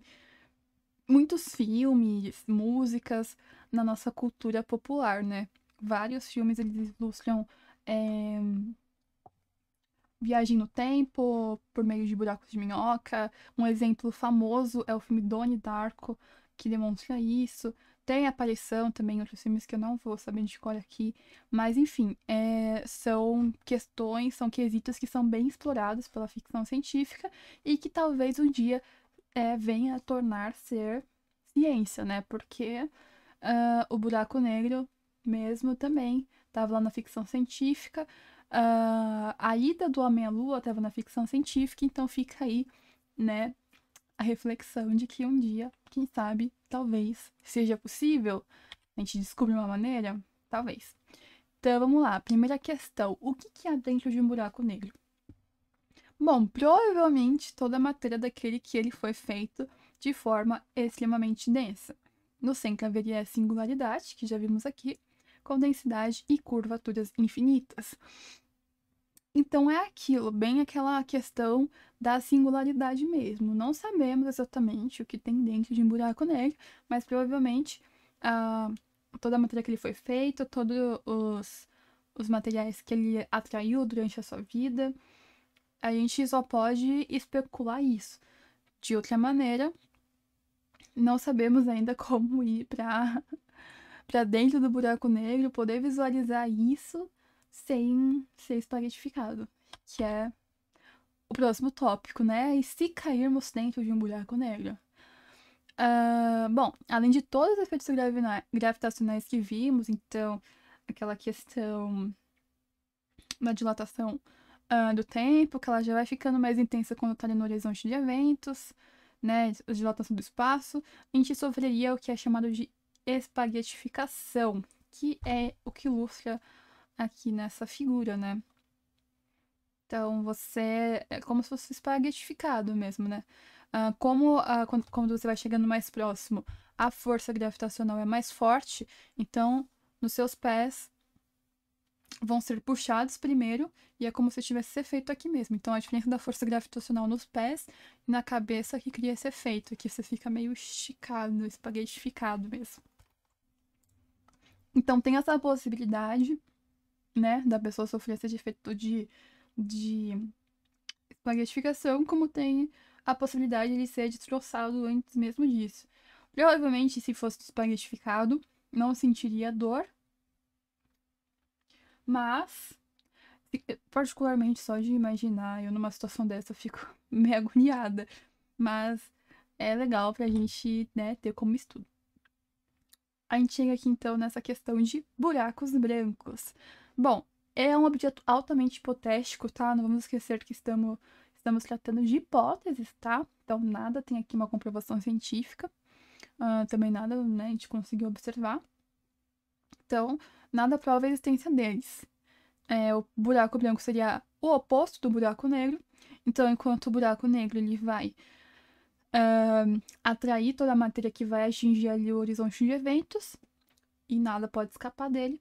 muitos filmes, músicas na nossa cultura popular, né? vários filmes eles ilustram é, viagem no tempo por meio de buracos de minhoca. Um exemplo famoso é o filme Doni Darko, que demonstra isso. Tem aparição também em outros filmes que eu não vou saber de cor aqui. Mas, enfim, é, são questões, são quesitos que são bem explorados pela ficção científica e que talvez um dia é, venha a tornar ser ciência, né? Porque uh, o buraco negro mesmo também. Tava lá na ficção científica. Uh, a ida do homem à lua estava na ficção científica, então fica aí, né, a reflexão de que um dia, quem sabe, talvez seja possível a gente descobrir uma maneira, talvez. Então vamos lá, primeira questão: o que, que há dentro de um buraco negro? Bom, provavelmente toda a matéria daquele que ele foi feito de forma extremamente densa. No centro haveria a singularidade, que já vimos aqui, com densidade e curvaturas infinitas. Então é aquilo, bem aquela questão da singularidade mesmo. Não sabemos exatamente o que tem dentro de um buraco negro, mas provavelmente ah, toda a matéria que ele foi feito, todos os, os materiais que ele atraiu durante a sua vida, a gente só pode especular isso. De outra maneira, não sabemos ainda como ir para para dentro do buraco negro, poder visualizar isso sem ser espaguetificado, que é o próximo tópico, né? E se cairmos dentro de um buraco negro? Uh, bom, além de todos os efeitos gravitacionais que vimos, então, aquela questão da dilatação uh, do tempo, que ela já vai ficando mais intensa quando está no horizonte de eventos, né? A dilatação do espaço, a gente sofreria o que é chamado de espaguetificação, que é o que ilustra aqui nessa figura, né? Então, você é como se fosse espaguetificado mesmo, né? Ah, como ah, quando, quando você vai chegando mais próximo, a força gravitacional é mais forte, então nos seus pés vão ser puxados primeiro e é como se tivesse efeito aqui mesmo. Então a diferença da força gravitacional nos pés e na cabeça que cria esse efeito, que você fica meio esticado, espaguetificado mesmo. Então tem essa possibilidade, né, da pessoa sofrer esse efeito de, de espaguetificação como tem a possibilidade de ele ser destroçado antes mesmo disso. Provavelmente, se fosse espaguetificado não sentiria dor, mas, particularmente só de imaginar eu numa situação dessa, eu fico meio agoniada. Mas é legal pra gente né, ter como estudo a gente chega aqui então nessa questão de buracos brancos. Bom, é um objeto altamente hipotético, tá? Não vamos esquecer que estamos, estamos tratando de hipóteses, tá? Então, nada tem aqui uma comprovação científica. Uh, também nada né, a gente conseguiu observar. Então, nada prova a existência deles. É, o buraco branco seria o oposto do buraco negro. Então, enquanto o buraco negro ele vai uh, atrair toda a matéria que vai atingir ali o horizonte de eventos e nada pode escapar dele.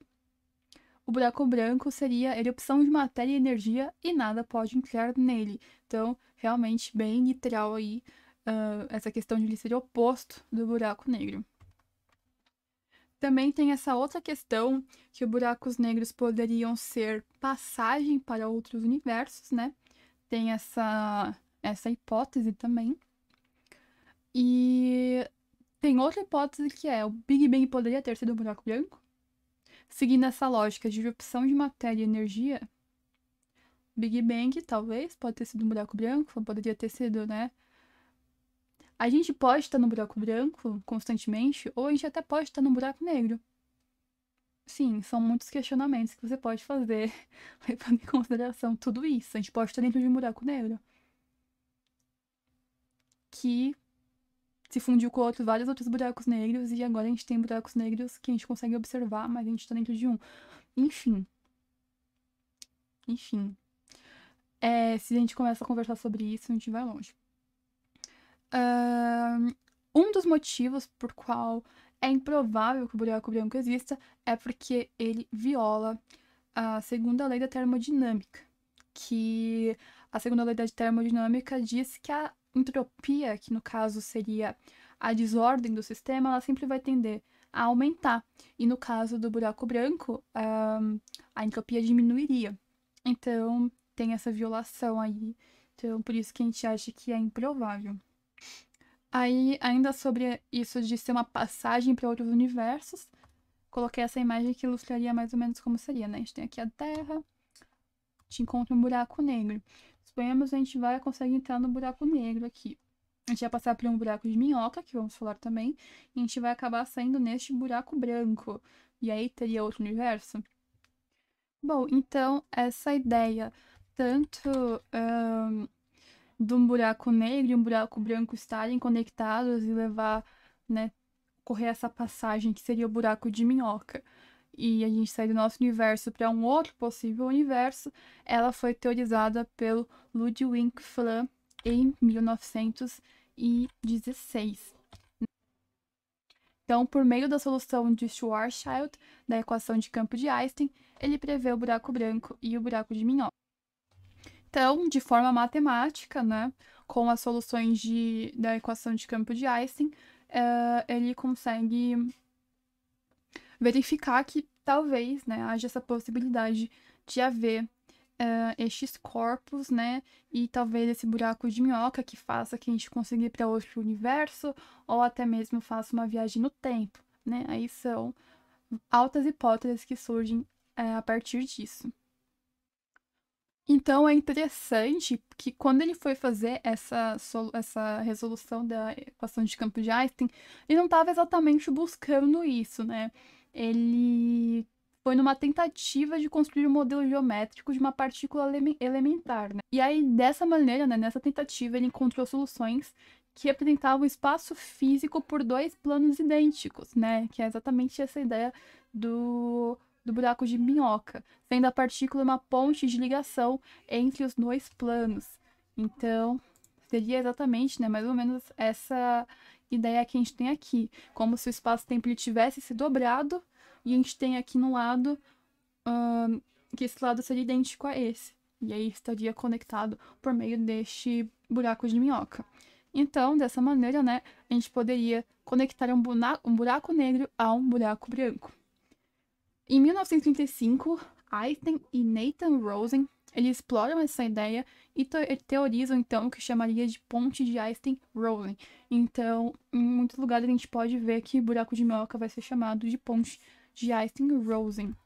O buraco branco seria a erupção de matéria e energia e nada pode entrar nele. Então, realmente bem literal aí uh, essa questão de ele ser oposto do buraco negro. Também tem essa outra questão que os buracos negros poderiam ser passagem para outros universos, né? Tem essa essa hipótese também. E tem outra hipótese que é: o Big Bang poderia ter sido um buraco branco? Seguindo essa lógica de erupção de matéria e energia, Big Bang talvez pode ter sido um buraco branco, poderia ter sido, né? A gente pode estar no buraco branco constantemente, ou a gente até pode estar no buraco negro. Sim, são muitos questionamentos que você pode fazer levando em consideração tudo isso. A gente pode estar dentro de um buraco negro. Que se fundiu com outros vários outros buracos negros, e agora a gente tem buracos negros que a gente consegue observar, mas a gente está dentro de um. Enfim. Enfim. É, se a gente começa a conversar sobre isso, a gente vai longe. Um dos motivos por qual é improvável que o buraco branco exista é porque ele viola a segunda lei da termodinâmica, que a segunda lei da termodinâmica diz que a entropia, que no caso seria a desordem do sistema, ela sempre vai tender a aumentar. E no caso do buraco branco, um, a entropia diminuiria. Então, tem essa violação aí. Então, por isso que a gente acha que é improvável. Aí, ainda sobre isso de ser uma passagem para outros universos, coloquei essa imagem que ilustraria mais ou menos como seria, né? A gente tem aqui a Terra, te encontra um buraco negro poemas, a gente vai conseguir entrar no buraco negro aqui. A gente vai passar por um buraco de minhoca, que vamos falar também, e a gente vai acabar saindo neste buraco branco. E aí teria outro universo? Bom, então essa ideia, tanto um, de um buraco negro e um buraco branco estarem conectados e levar, né, correr essa passagem que seria o buraco de minhoca e a gente sai do nosso universo para um outro possível universo, ela foi teorizada pelo Ludwig Flan em 1916. Então, por meio da solução de Schwarzschild da equação de campo de Einstein, ele prevê o buraco branco e o buraco de minhoca. Então, de forma matemática, né, com as soluções de, da equação de campo de Einstein, uh, ele consegue verificar que talvez né, haja essa possibilidade de haver uh, estes corpos, né? E talvez esse buraco de minhoca que faça que a gente consiga ir para outro universo, ou até mesmo faça uma viagem no tempo, né? Aí são altas hipóteses que surgem uh, a partir disso. Então é interessante que quando ele foi fazer essa, essa resolução da equação de campo de Einstein, ele não estava exatamente buscando isso, né? ele foi numa tentativa de construir um modelo geométrico de uma partícula elementar. Né? E aí, dessa maneira, né, nessa tentativa, ele encontrou soluções que apresentavam um espaço físico por dois planos idênticos, né? Que é exatamente essa ideia do, do buraco de minhoca, sendo a partícula uma ponte de ligação entre os dois planos. Então, seria exatamente, né, mais ou menos essa ideia que a gente tem aqui. Como se o espaço-tempo tivesse se dobrado e a gente tem aqui no lado que esse lado seria idêntico a esse. E aí estaria conectado por meio deste buraco de minhoca. Então, dessa maneira, né, a gente poderia conectar um, buraco, um buraco negro a um buraco branco. Em 1935, Einstein e Nathan Rosen eles exploram essa ideia e teorizam, então, o que chamaria de ponte de Einstein-Rosen. Então, em muitos lugares a gente pode ver que buraco de minhoca vai ser chamado de ponte de Einstein-Rosen,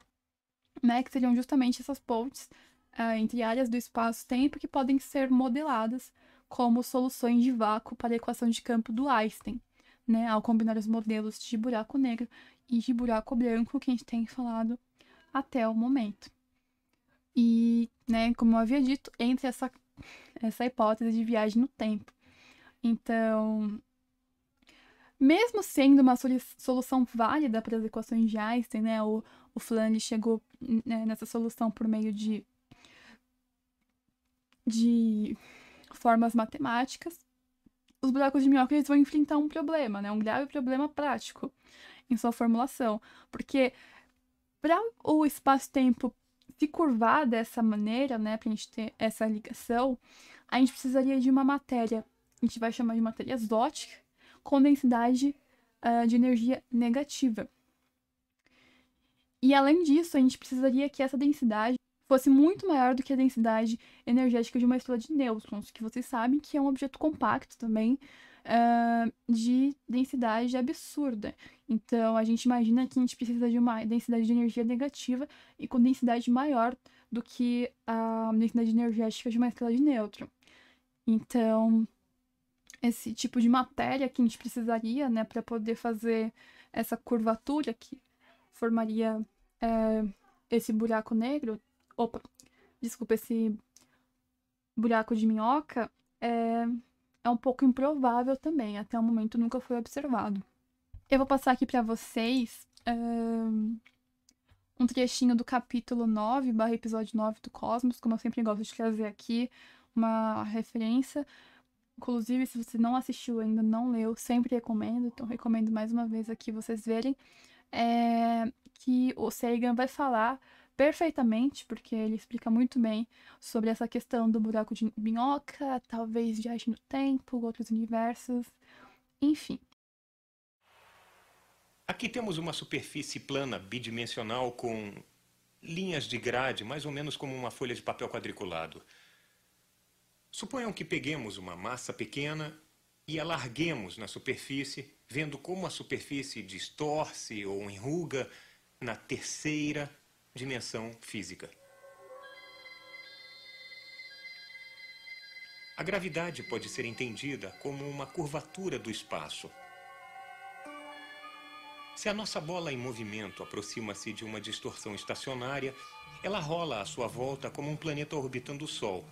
né? Que seriam justamente essas pontes uh, entre áreas do espaço-tempo que podem ser modeladas como soluções de vácuo para a equação de campo do Einstein. Né, ao combinar os modelos de buraco negro e de buraco branco que a gente tem falado até o momento. E, né, como eu havia dito, entre essa, essa hipótese de viagem no tempo. Então, mesmo sendo uma solução válida para as equações de Einstein, né, o, o Flange chegou né, nessa solução por meio de, de formas matemáticas, os buracos de minhoca eles vão enfrentar um problema, né, um grave problema prático em sua formulação, porque para o espaço-tempo se curvar dessa maneira, né, para a gente ter essa ligação, a gente precisaria de uma matéria, a gente vai chamar de matéria exótica, com densidade uh, de energia negativa. E além disso, a gente precisaria que essa densidade fosse muito maior do que a densidade energética de uma estrela de nêutrons, que vocês sabem que é um objeto compacto também, uh, de densidade absurda. Então, a gente imagina que a gente precisa de uma densidade de energia negativa e com densidade maior do que a densidade energética de uma estrela de nêutron. Então, esse tipo de matéria que a gente precisaria, né, para poder fazer essa curvatura que formaria é, esse buraco negro, opa, desculpa, esse buraco de minhoca, é, é um pouco improvável também, até o momento nunca foi observado. Eu vou passar aqui para vocês um, um trechinho do capítulo 9, barra episódio 9 do Cosmos, como eu sempre gosto de trazer aqui, uma referência. Inclusive, se você não assistiu ainda, não leu, sempre recomendo, então recomendo mais uma vez aqui vocês verem, é, que o Sagan vai falar perfeitamente, porque ele explica muito bem sobre essa questão do buraco de minhoca, talvez viagem no tempo, outros universos, enfim. Aqui temos uma superfície plana bidimensional com linhas de grade, mais ou menos como uma folha de papel quadriculado. Suponham que peguemos uma massa pequena e alarguemos na superfície, vendo como a superfície distorce ou enruga na terceira, dimensão física. A gravidade pode ser entendida como uma curvatura do espaço. Se a nossa bola em movimento aproxima-se de uma distorção estacionária, ela rola à sua volta como um planeta orbitando o Sol.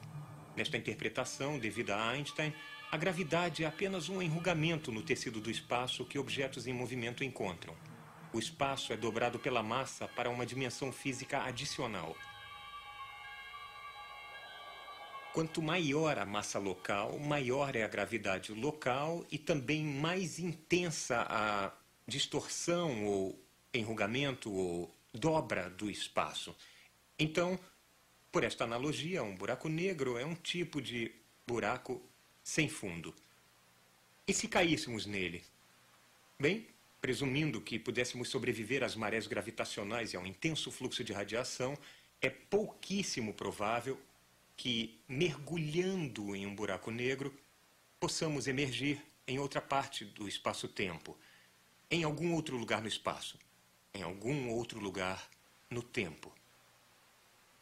Nesta interpretação, devida a Einstein, a gravidade é apenas um enrugamento no tecido do espaço que objetos em movimento encontram. O espaço é dobrado pela massa para uma dimensão física adicional. Quanto maior a massa local, maior é a gravidade local e também mais intensa a distorção ou enrugamento ou dobra do espaço. Então, por esta analogia, um buraco negro é um tipo de buraco sem fundo. E se caíssemos nele? Bem, presumindo que pudéssemos sobreviver às marés gravitacionais e a um intenso fluxo de radiação, é pouquíssimo provável que, mergulhando em um buraco negro, possamos emergir em outra parte do espaço-tempo, em algum outro lugar no espaço, em algum outro lugar no tempo.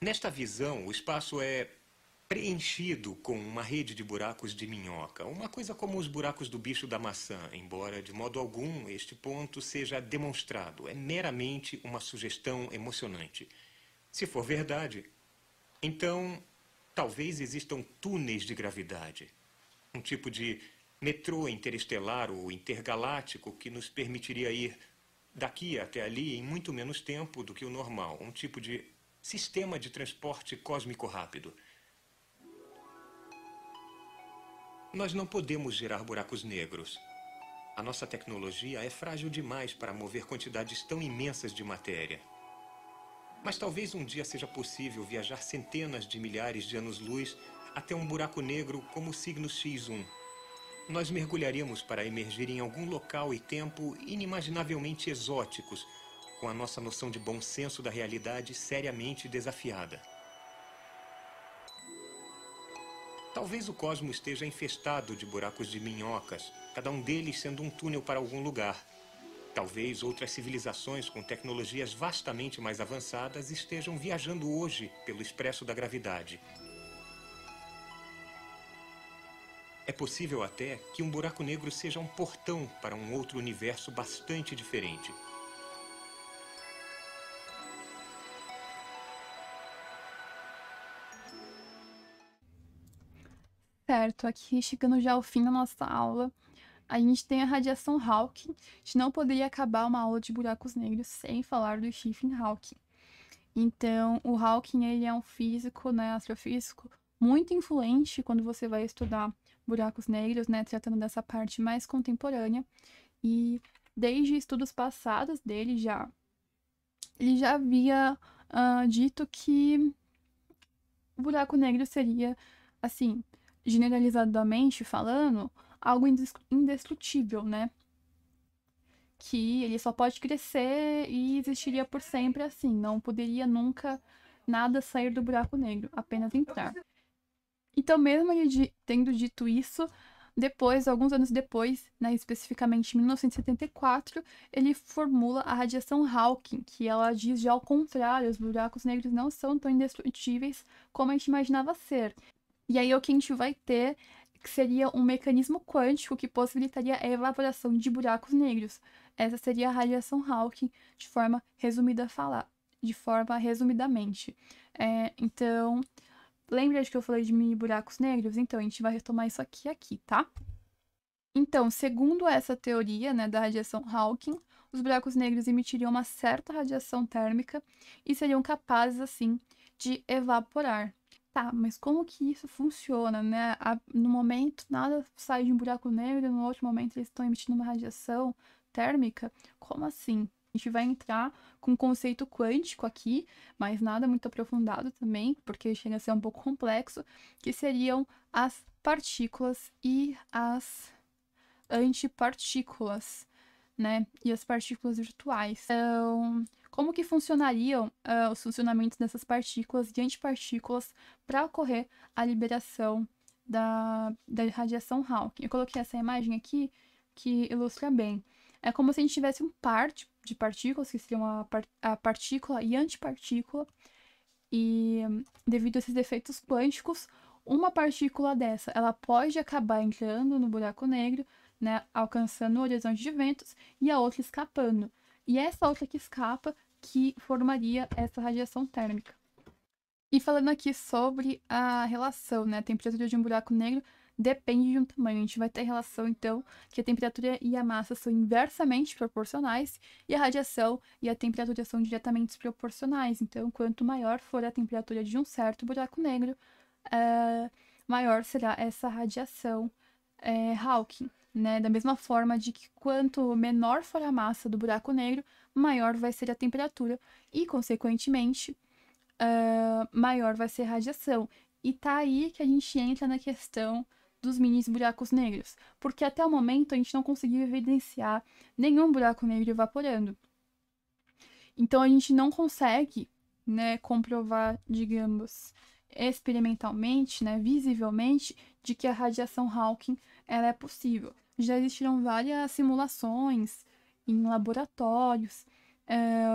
Nesta visão, o espaço é preenchido com uma rede de buracos de minhoca, uma coisa como os buracos do bicho da maçã, embora de modo algum este ponto seja demonstrado, é meramente uma sugestão emocionante. Se for verdade, então talvez existam túneis de gravidade, um tipo de metrô interestelar ou intergaláctico que nos permitiria ir daqui até ali em muito menos tempo do que o normal, um tipo de sistema de transporte cósmico rápido. Nós não podemos gerar buracos negros. A nossa tecnologia é frágil demais para mover quantidades tão imensas de matéria. Mas talvez um dia seja possível viajar centenas de milhares de anos-luz até um buraco negro como o signo X1. Nós mergulharíamos para emergir em algum local e tempo inimaginavelmente exóticos, com a nossa noção de bom senso da realidade seriamente desafiada. Talvez o cosmos esteja infestado de buracos de minhocas, cada um deles sendo um túnel para algum lugar. Talvez outras civilizações com tecnologias vastamente mais avançadas estejam viajando hoje pelo expresso da gravidade. É possível até que um buraco negro seja um portão para um outro universo bastante diferente. Certo, aqui chegando já ao fim da nossa aula, a gente tem a radiação Hawking. A gente não poderia acabar uma aula de buracos negros sem falar do Stephen Hawking. Então, o Hawking ele é um físico, né, astrofísico, muito influente quando você vai estudar buracos negros, né, tratando dessa parte mais contemporânea. E desde estudos passados dele já, ele já havia uh, dito que o buraco negro seria, assim, generalizadamente falando, algo indestrutível, né? Que ele só pode crescer e existiria por sempre assim, não poderia nunca nada sair do buraco negro, apenas entrar. Então, mesmo ele tendo dito isso, depois, alguns anos depois, né, especificamente em 1974, ele formula a radiação Hawking, que ela diz já ao contrário, os buracos negros não são tão indestrutíveis como a gente imaginava ser. E aí o que a gente vai ter que seria um mecanismo quântico que possibilitaria a evaporação de buracos negros. Essa seria a radiação Hawking, de forma resumida a falar, de forma resumidamente. É, então, lembra de que eu falei de mini buracos negros? Então, a gente vai retomar isso aqui aqui, tá? Então, segundo essa teoria né, da radiação Hawking, os buracos negros emitiriam uma certa radiação térmica e seriam capazes, assim, de evaporar tá, mas como que isso funciona, né? A, no momento nada sai de um buraco negro, no outro momento eles estão emitindo uma radiação térmica. Como assim? A gente vai entrar com um conceito quântico aqui, mas nada muito aprofundado também, porque chega a ser um pouco complexo, que seriam as partículas e as antipartículas né? E as partículas virtuais. Então, como que funcionariam uh, os funcionamentos dessas partículas e antipartículas para ocorrer a liberação da, da radiação Hawking? Eu coloquei essa imagem aqui que ilustra bem. É como se a gente tivesse um par de partículas, que seriam a, par a partícula e antipartícula, e devido a esses efeitos quânticos, uma partícula dessa ela pode acabar entrando no buraco negro, né, alcançando o horizonte de ventos, e a outra escapando. E é essa outra que escapa que formaria essa radiação térmica. E falando aqui sobre a relação, né, a temperatura de um buraco negro depende de um tamanho. A gente vai ter relação, então, que a temperatura e a massa são inversamente proporcionais e a radiação e a temperatura são diretamente proporcionais Então, quanto maior for a temperatura de um certo buraco negro, uh, maior será essa radiação uh, Hawking. Né? Da mesma forma de que quanto menor for a massa do buraco negro, maior vai ser a temperatura e, consequentemente, uh, maior vai ser a radiação. E tá aí que a gente entra na questão dos mini buracos negros, porque até o momento a gente não conseguiu evidenciar nenhum buraco negro evaporando. Então a gente não consegue, né, comprovar, digamos, experimentalmente, né, visivelmente, de que a radiação Hawking ela é possível já existiram várias simulações em laboratórios. É,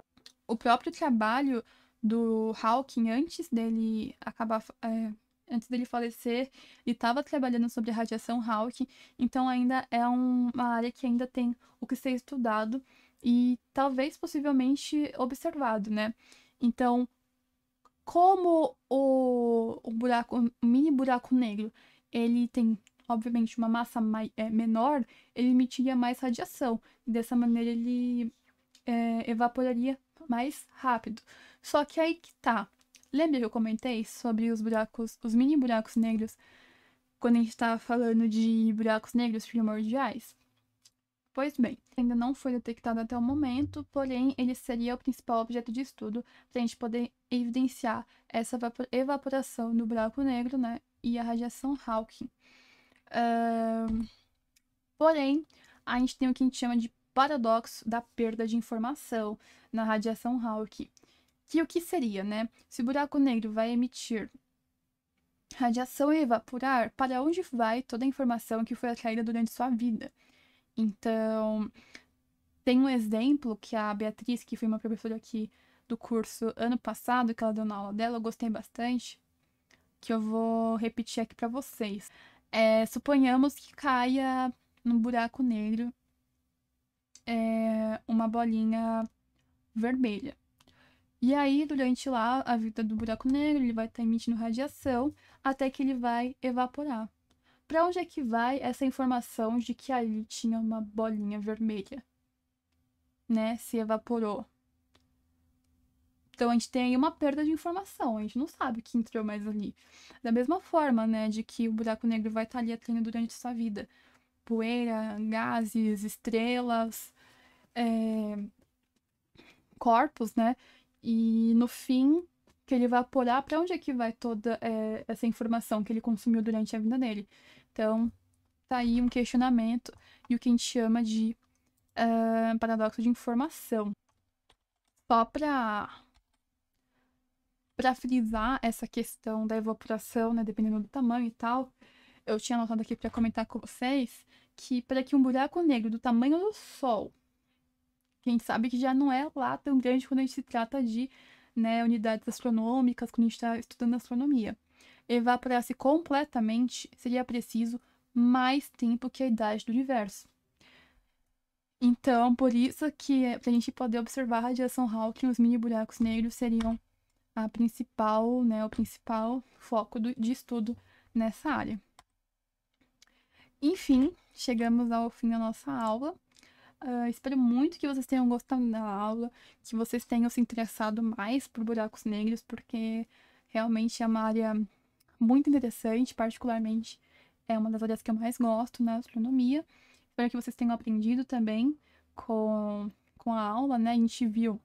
o próprio trabalho do Hawking, antes dele acabar. É, antes dele falecer, ele estava trabalhando sobre a radiação Hawking, então ainda é um, uma área que ainda tem o que ser estudado e talvez possivelmente observado, né? Então, como o, o buraco, o mini buraco negro, ele tem obviamente, uma massa mai, é, menor, ele emitiria mais radiação. E dessa maneira, ele é, evaporaria mais rápido. Só que aí que tá. Lembra que eu comentei sobre os buracos, os mini buracos negros, quando a gente estava falando de buracos negros primordiais? Pois bem, ainda não foi detectado até o momento, porém ele seria o principal objeto de estudo para a gente poder evidenciar essa evaporação do buraco negro né, e a radiação Hawking. Uh, porém, a gente tem o que a gente chama de paradoxo da perda de informação na radiação Hawking. Que o que seria, né? Se o buraco negro vai emitir radiação e evaporar, para onde vai toda a informação que foi atraída durante sua vida? Então, tem um exemplo que a Beatriz, que foi uma professora aqui do curso ano passado, que ela deu na aula dela, eu gostei bastante, que eu vou repetir aqui para vocês. É, suponhamos que caia num buraco negro é, uma bolinha vermelha. E aí, durante lá a vida do buraco negro, ele vai estar tá emitindo radiação até que ele vai evaporar. Para onde é que vai essa informação de que ali tinha uma bolinha vermelha? Né? Se evaporou. Então a gente tem uma perda de informação, a gente não sabe o que entrou mais ali. Da mesma forma, né, de que o buraco negro vai estar ali atraindo durante sua vida. Poeira, gases, estrelas, é... corpos, né? E no fim, que ele vai apurar para onde é que vai toda é, essa informação que ele consumiu durante a vida dele. Então, tá aí um questionamento e o que a gente chama de uh, paradoxo de informação. Só para para frisar essa questão da evaporação, né, dependendo do tamanho e tal, eu tinha anotado aqui para comentar com vocês que para que um buraco negro do tamanho do Sol, quem sabe que já não é lá tão grande quando a gente se trata de né, unidades astronômicas, quando a gente está estudando astronomia, evaporasse completamente, seria preciso mais tempo que a idade do universo. Então, por isso que para a gente poder observar a radiação Hawking, os mini buracos negros seriam a principal, né, o principal foco do, de estudo nessa área. Enfim, chegamos ao fim da nossa aula. Uh, espero muito que vocês tenham gostado da aula, que vocês tenham se interessado mais por buracos negros, porque realmente é uma área muito interessante, particularmente é uma das áreas que eu mais gosto na astronomia. Espero que vocês tenham aprendido também com, com a aula, né? A gente viu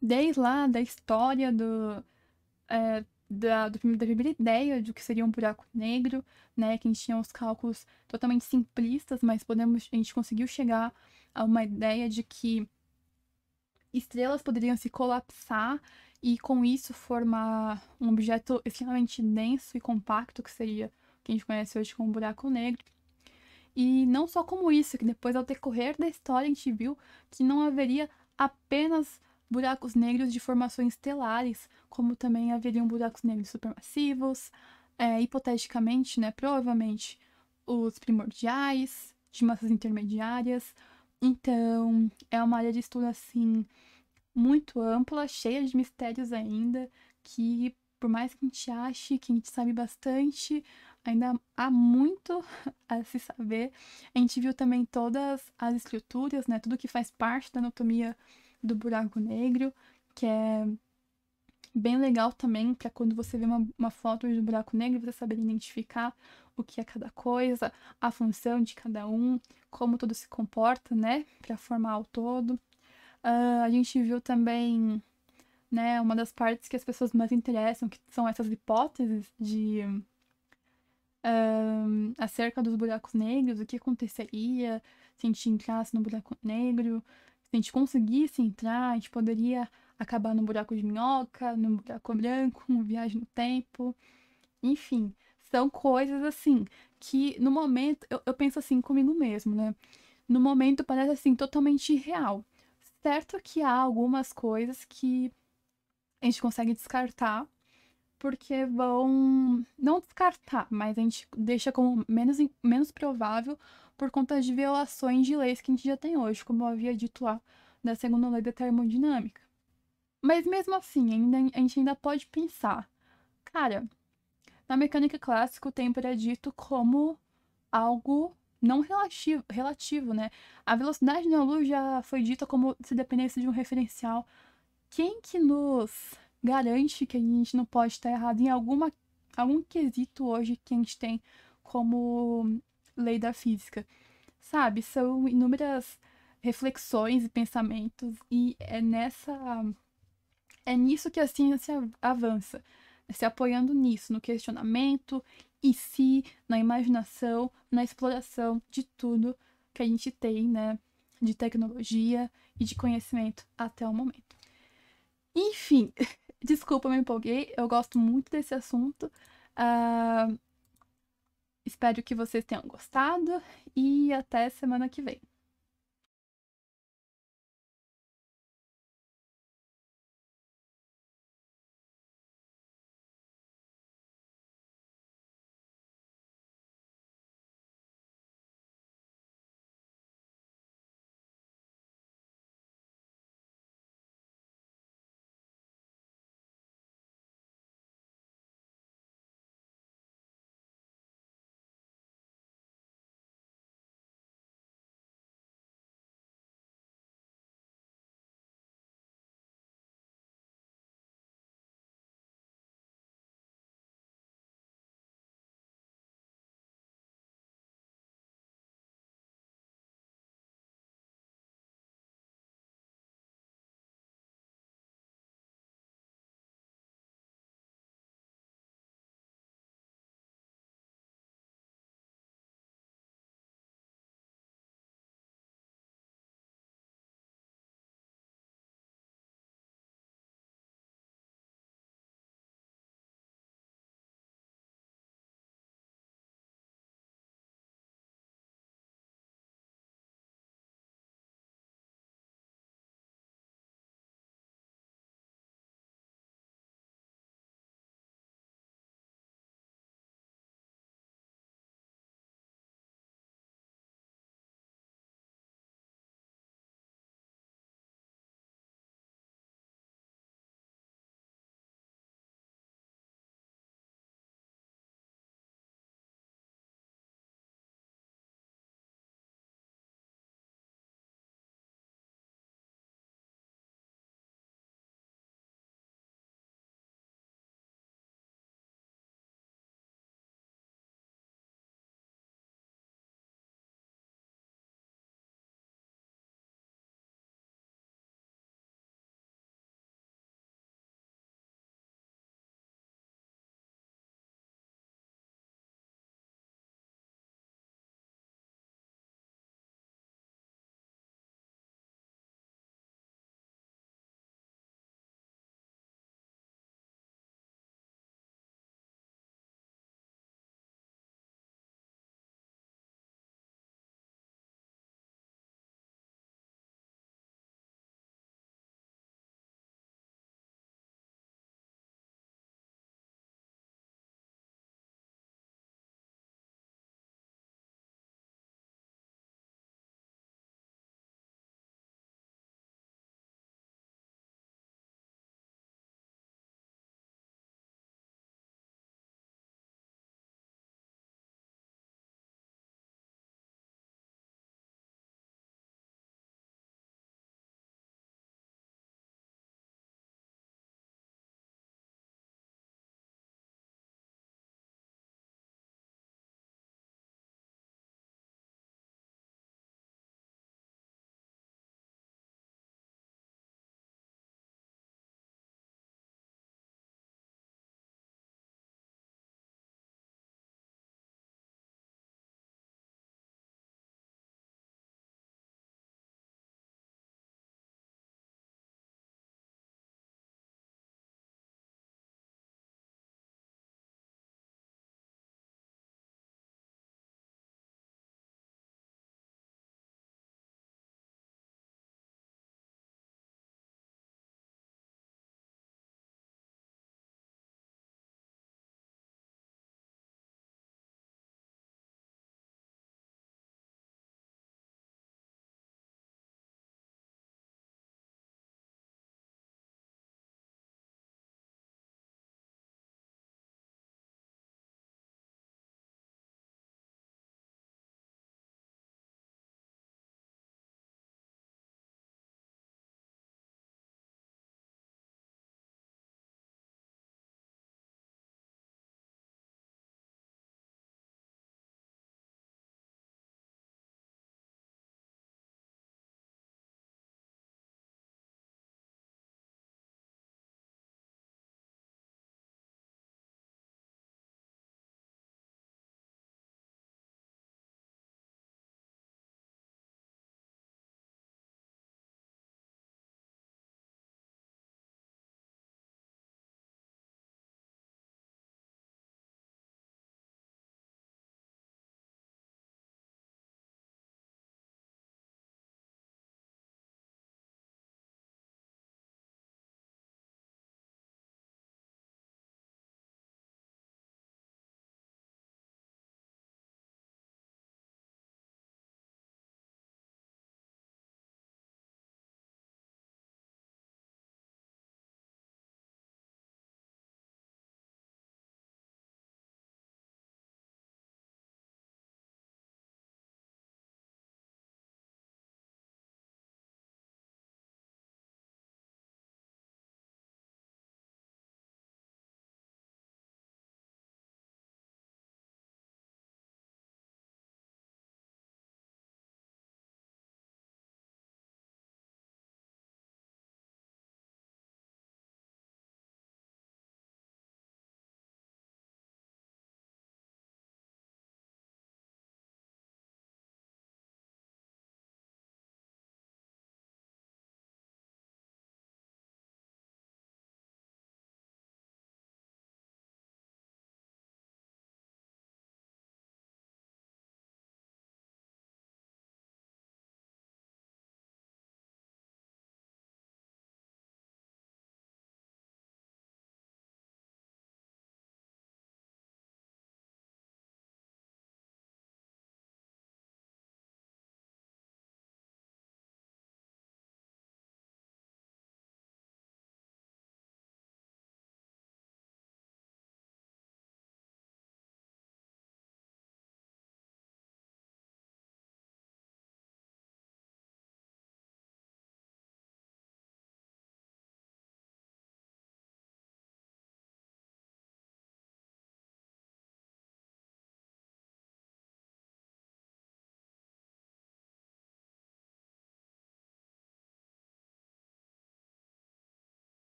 desde lá da história do, é, da, do da primeira ideia de o que seria um buraco negro, né, que a gente tinha uns cálculos totalmente simplistas, mas podemos, a gente conseguiu chegar a uma ideia de que estrelas poderiam se colapsar e com isso formar um objeto extremamente denso e compacto que seria o que a gente conhece hoje como buraco negro. E não só como isso, que depois ao decorrer da história a gente viu que não haveria apenas buracos negros de formações estelares, como também haveriam buracos negros supermassivos, é, hipoteticamente, né, provavelmente, os primordiais, de massas intermediárias. Então, é uma área de estudo, assim, muito ampla, cheia de mistérios ainda, que por mais que a gente ache que a gente sabe bastante, ainda há muito a se saber. A gente viu também todas as estruturas, né? Tudo que faz parte da anatomia do buraco negro, que é bem legal também para quando você vê uma, uma foto do buraco negro, você saber identificar o que é cada coisa, a função de cada um, como tudo se comporta, né, para formar o todo. Uh, a gente viu também, né, uma das partes que as pessoas mais interessam, que são essas hipóteses de ah, acerca dos buracos negros, o que aconteceria se a gente entrasse no buraco negro, se a gente conseguisse entrar, a gente poderia acabar num buraco de minhoca, num buraco branco, uma viagem no tempo. Enfim, são coisas assim que no momento eu, eu penso assim comigo mesmo, né? No momento parece assim totalmente irreal. Certo que há algumas coisas que a gente consegue descartar, porque vão não descartar, mas a gente deixa como menos, menos provável por conta de violações de leis que a gente já tem hoje, como eu havia dito lá da segunda lei da termodinâmica. Mas mesmo assim, ainda, a gente ainda pode pensar, cara, na mecânica clássica o tempo era é dito como algo não relativo, relativo, né? A velocidade da luz já foi dita como se dependesse de um referencial. Quem que nos garante que a gente não pode estar errado em alguma, algum quesito hoje que a gente tem como lei da física. Sabe? São inúmeras reflexões e pensamentos e é nessa é nisso que a ciência avança, né, se apoiando nisso, no questionamento e se, na imaginação, na exploração de tudo que a gente tem, né, de tecnologia e de conhecimento até o momento. Enfim, desculpa, me empolguei, eu gosto muito desse assunto. Uh, Espero que vocês tenham gostado e até semana que vem.